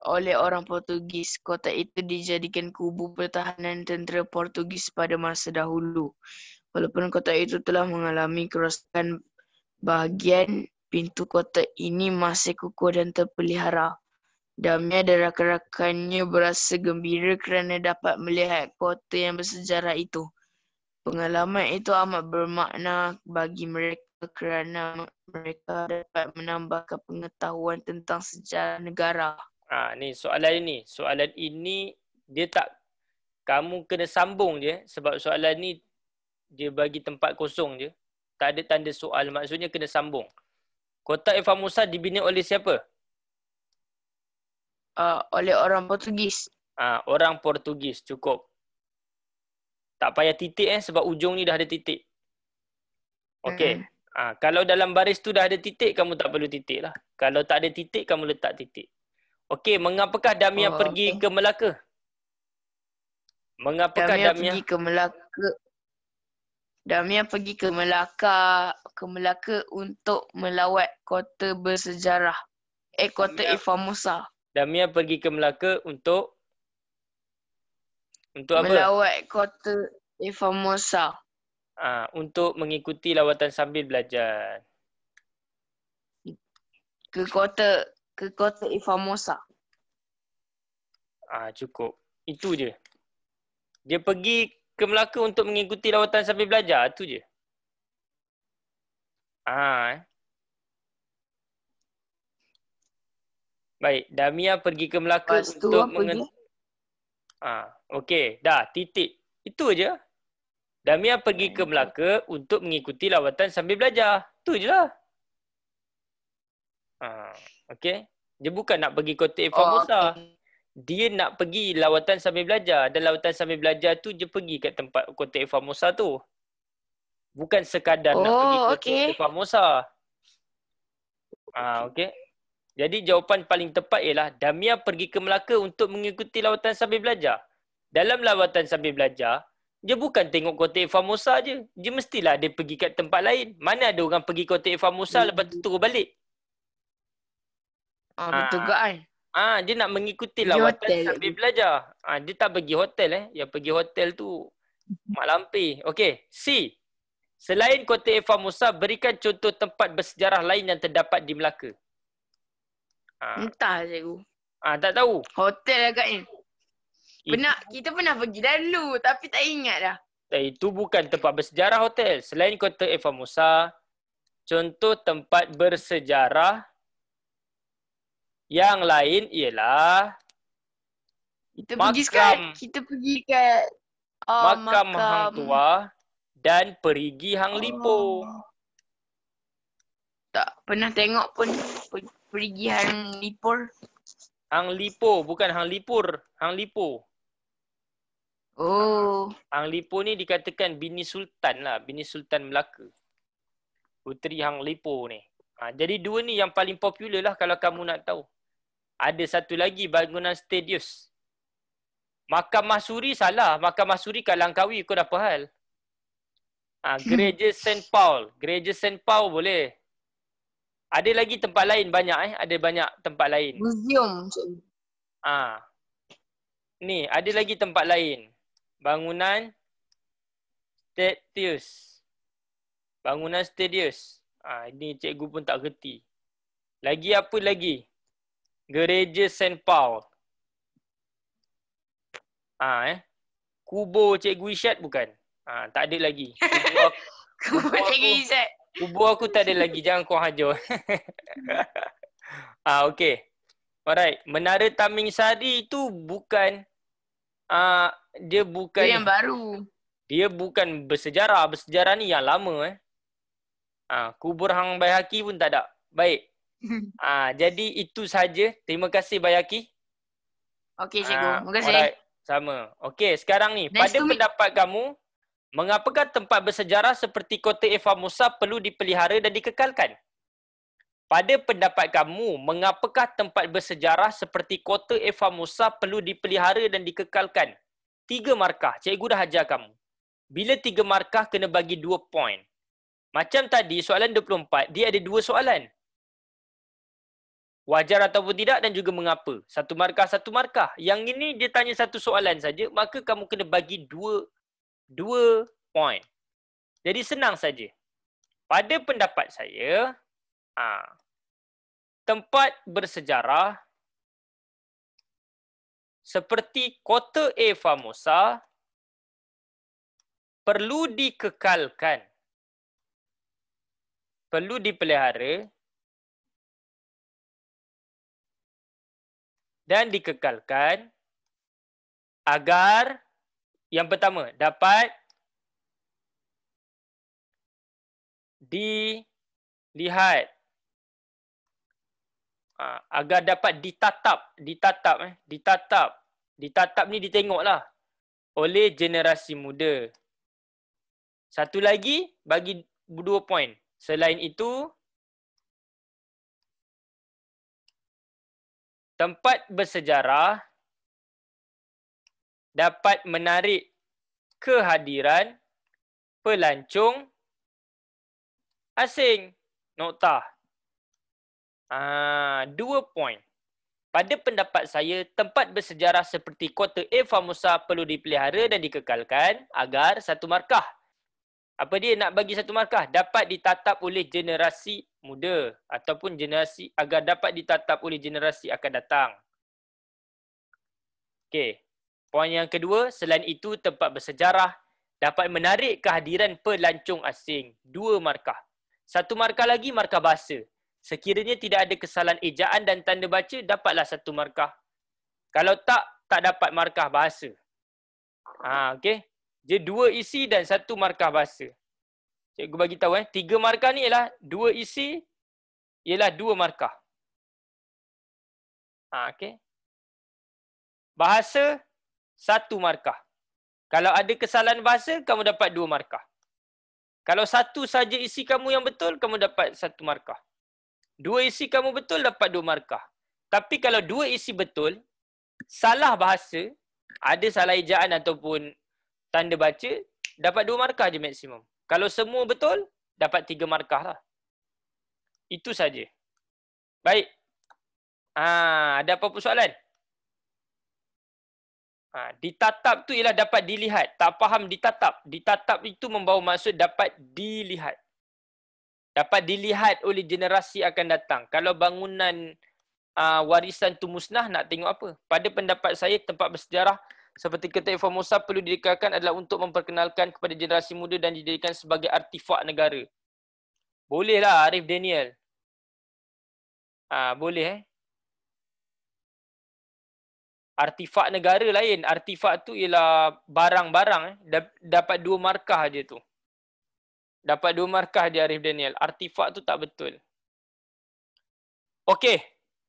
Oleh orang Portugis, kota itu dijadikan kubu pertahanan tentera Portugis pada masa dahulu. Walaupun kota itu telah mengalami kerosakan bahagian, pintu kota ini masih kukuh dan terpelihara. Damia dan rakan-rakannya berasa gembira kerana dapat melihat kota yang bersejarah itu. Pengalaman itu amat bermakna bagi mereka kerana mereka dapat menambahkan pengetahuan tentang sejarah negara. Ha, ni soalan ini. Soalan ini dia tak kamu kena sambung je sebab soalan ni dia bagi tempat kosong je. Tak ada tanda soal maksudnya kena sambung. Kota Ifamusa dibina oleh siapa? Uh, oleh orang Portugis. Ah, ha, orang Portugis cukup. Tak payah titik eh sebab ujung ni dah ada titik. Okey. Hmm. Ha, kalau dalam baris tu dah ada titik, kamu tak perlu titik lah. Kalau tak ada titik, kamu letak titik. Okey, mengapakah Damia oh, pergi okay. ke Melaka? Mengapakah Damia, Damia pergi ke Melaka? Damia pergi ke Melaka, ke Melaka untuk melawat kota bersejarah. Eh, kota Damia. Damia pergi ke Melaka untuk untuk melawat apa? Melawat kota Ifamusa. Ha, untuk mengikuti lawatan sambil belajar. Ke kota ke kota Ifamosa. Ah ha, cukup. Itu je. Dia pergi ke Melaka untuk mengikuti lawatan sambil belajar, tu je. Ah. Ha. Eh. Baik, Damia pergi ke Melaka Pastu untuk mengen- Ah, ha, okey, dah titik. Itu aja Damia pergi ke Melaka untuk mengikuti lawatan sambil belajar. Tu je lah. Ha, okay. Dia bukan nak pergi kota Formosa. Oh. Dia nak pergi lawatan sambil belajar. Dan lawatan sambil belajar tu je pergi kat tempat kota Formosa tu. Bukan sekadar oh, nak pergi oh, kota okay. Formosa. Ha, okay. Jadi jawapan paling tepat ialah Damia pergi ke Melaka untuk mengikuti lawatan sambil belajar. Dalam lawatan sambil belajar, dia bukan tengok kota Famosa je. Dia mestilah dia pergi kat tempat lain. Mana ada orang pergi kota Famosa hmm. lepas tu turun balik. Ah, ha. betul ah. ke ai? Ah, dia nak mengikuti lah lawatan sambil belajar. Ah, dia tak pergi hotel eh. Yang pergi hotel tu Mak Lampi. Okey, C. Selain kota Famosa, berikan contoh tempat bersejarah lain yang terdapat di Melaka. Ha. Entah cikgu. Ah, tak tahu. Hotel agaknya pernah kita pernah pergi dulu tapi tak ingat dah. Eh, itu bukan tempat bersejarah hotel. Selain kota Efamosa, contoh tempat bersejarah yang lain ialah kita makam, pergi sekarang. Kita pergi kat oh, ah, makam, makam Hang Tua dan Perigi Hang oh. Lipo. Tak pernah tengok pun Perigi Hang Lipo. Hang Lipo bukan Hang Lipur, Hang Lipo. Oh. Hang Lipo ni dikatakan bini sultan lah, bini sultan Melaka. Puteri Hang Lipo ni. Ha, jadi dua ni yang paling popular lah kalau kamu nak tahu. Ada satu lagi bangunan stadius. Makam Masuri salah. Makam Masuri kat Langkawi kau dah pahal. Ha, Gereja St. Paul. Gereja St. Paul boleh. Ada lagi tempat lain banyak eh. Ada banyak tempat lain. Museum. Ah. Ha. Ni, ada lagi tempat lain bangunan statius. Bangunan statius. Ha, ini cikgu pun tak kerti. Lagi apa lagi? Gereja St. Paul. Ha, eh? Kubur cikgu Isyad bukan? Ha, tak ada lagi. Kubo aku, kubur cikgu Isyad. Kubur aku tak ada lagi. Jangan kau hajur. ha, okay. Alright. Menara Taming Sari itu bukan uh, dia bukan dia yang baru. Dia bukan bersejarah, bersejarah ni yang lama eh. Ha, kubur Hang Bayaki pun tak ada. Baik. Ha, jadi itu saja. Terima kasih Bayaki. Okey ha, cikgu. Terima kasih. Alright. Sama. Okey, sekarang ni nice pada pendapat kamu, mengapakah tempat bersejarah seperti Kota Efa Musa perlu dipelihara dan dikekalkan? Pada pendapat kamu, mengapakah tempat bersejarah seperti Kota Efa Musa perlu dipelihara dan dikekalkan? tiga markah. Cikgu dah ajar kamu. Bila tiga markah, kena bagi dua point. Macam tadi, soalan 24, dia ada dua soalan. Wajar ataupun tidak dan juga mengapa. Satu markah, satu markah. Yang ini dia tanya satu soalan saja, maka kamu kena bagi dua dua point. Jadi senang saja. Pada pendapat saya, ha, tempat bersejarah seperti kota A Famosa perlu dikekalkan perlu dipelihara dan dikekalkan agar yang pertama dapat dilihat Ha, agar dapat ditatap, ditatap, eh, ditatap, ditatap ni ditengoklah oleh generasi muda. Satu lagi bagi dua poin. Selain itu, tempat bersejarah dapat menarik kehadiran pelancong asing. Nota, Ah, dua point. Pada pendapat saya, tempat bersejarah seperti kota Eva famosa perlu dipelihara dan dikekalkan agar satu markah. Apa dia nak bagi satu markah? Dapat ditatap oleh generasi muda ataupun generasi agar dapat ditatap oleh generasi akan datang. Okey. Poin yang kedua, selain itu tempat bersejarah dapat menarik kehadiran pelancong asing. Dua markah. Satu markah lagi markah bahasa. Sekiranya tidak ada kesalahan ejaan dan tanda baca, dapatlah satu markah. Kalau tak, tak dapat markah bahasa. Ha, okay. Dia dua isi dan satu markah bahasa. Cikgu bagi tahu eh. Tiga markah ni ialah dua isi, ialah dua markah. Ha, okay. Bahasa, satu markah. Kalau ada kesalahan bahasa, kamu dapat dua markah. Kalau satu saja isi kamu yang betul, kamu dapat satu markah dua isi kamu betul dapat dua markah. Tapi kalau dua isi betul, salah bahasa, ada salah ejaan ataupun tanda baca, dapat dua markah je maksimum. Kalau semua betul, dapat tiga markah lah. Itu saja. Baik. Ha, ada apa-apa soalan? Ha, ditatap tu ialah dapat dilihat. Tak faham ditatap. Ditatap itu membawa maksud dapat dilihat dapat dilihat oleh generasi akan datang. Kalau bangunan uh, warisan itu musnah, nak tengok apa? Pada pendapat saya, tempat bersejarah seperti Ketua Formosa perlu didekatkan adalah untuk memperkenalkan kepada generasi muda dan dijadikan sebagai artifak negara. Bolehlah Arif Daniel. Ah uh, boleh eh. Artifak negara lain. Artifak tu ialah barang-barang. Eh. Dapat dua markah aja tu. Dapat dua markah dia Arif Daniel. Artifak tu tak betul. Okey.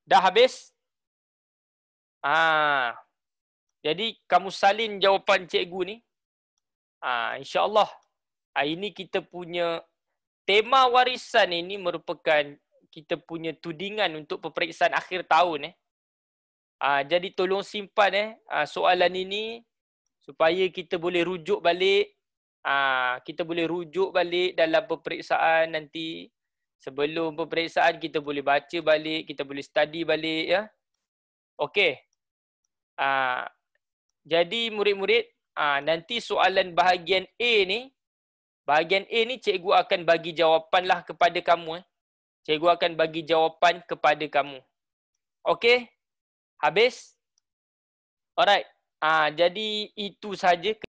Dah habis? Ah. Jadi kamu salin jawapan cikgu ni. Ah, InsyaAllah. Ah, ini kita punya tema warisan ini merupakan kita punya tudingan untuk peperiksaan akhir tahun. Eh. Ah, jadi tolong simpan eh, soalan ini supaya kita boleh rujuk balik Ah, kita boleh rujuk balik dalam peperiksaan nanti sebelum peperiksaan kita boleh baca balik kita boleh study balik ya okey ah, jadi murid-murid ah, nanti soalan bahagian A ni bahagian A ni cikgu akan bagi jawapan lah kepada kamu eh. cikgu akan bagi jawapan kepada kamu okey habis alright Ah, jadi itu saja.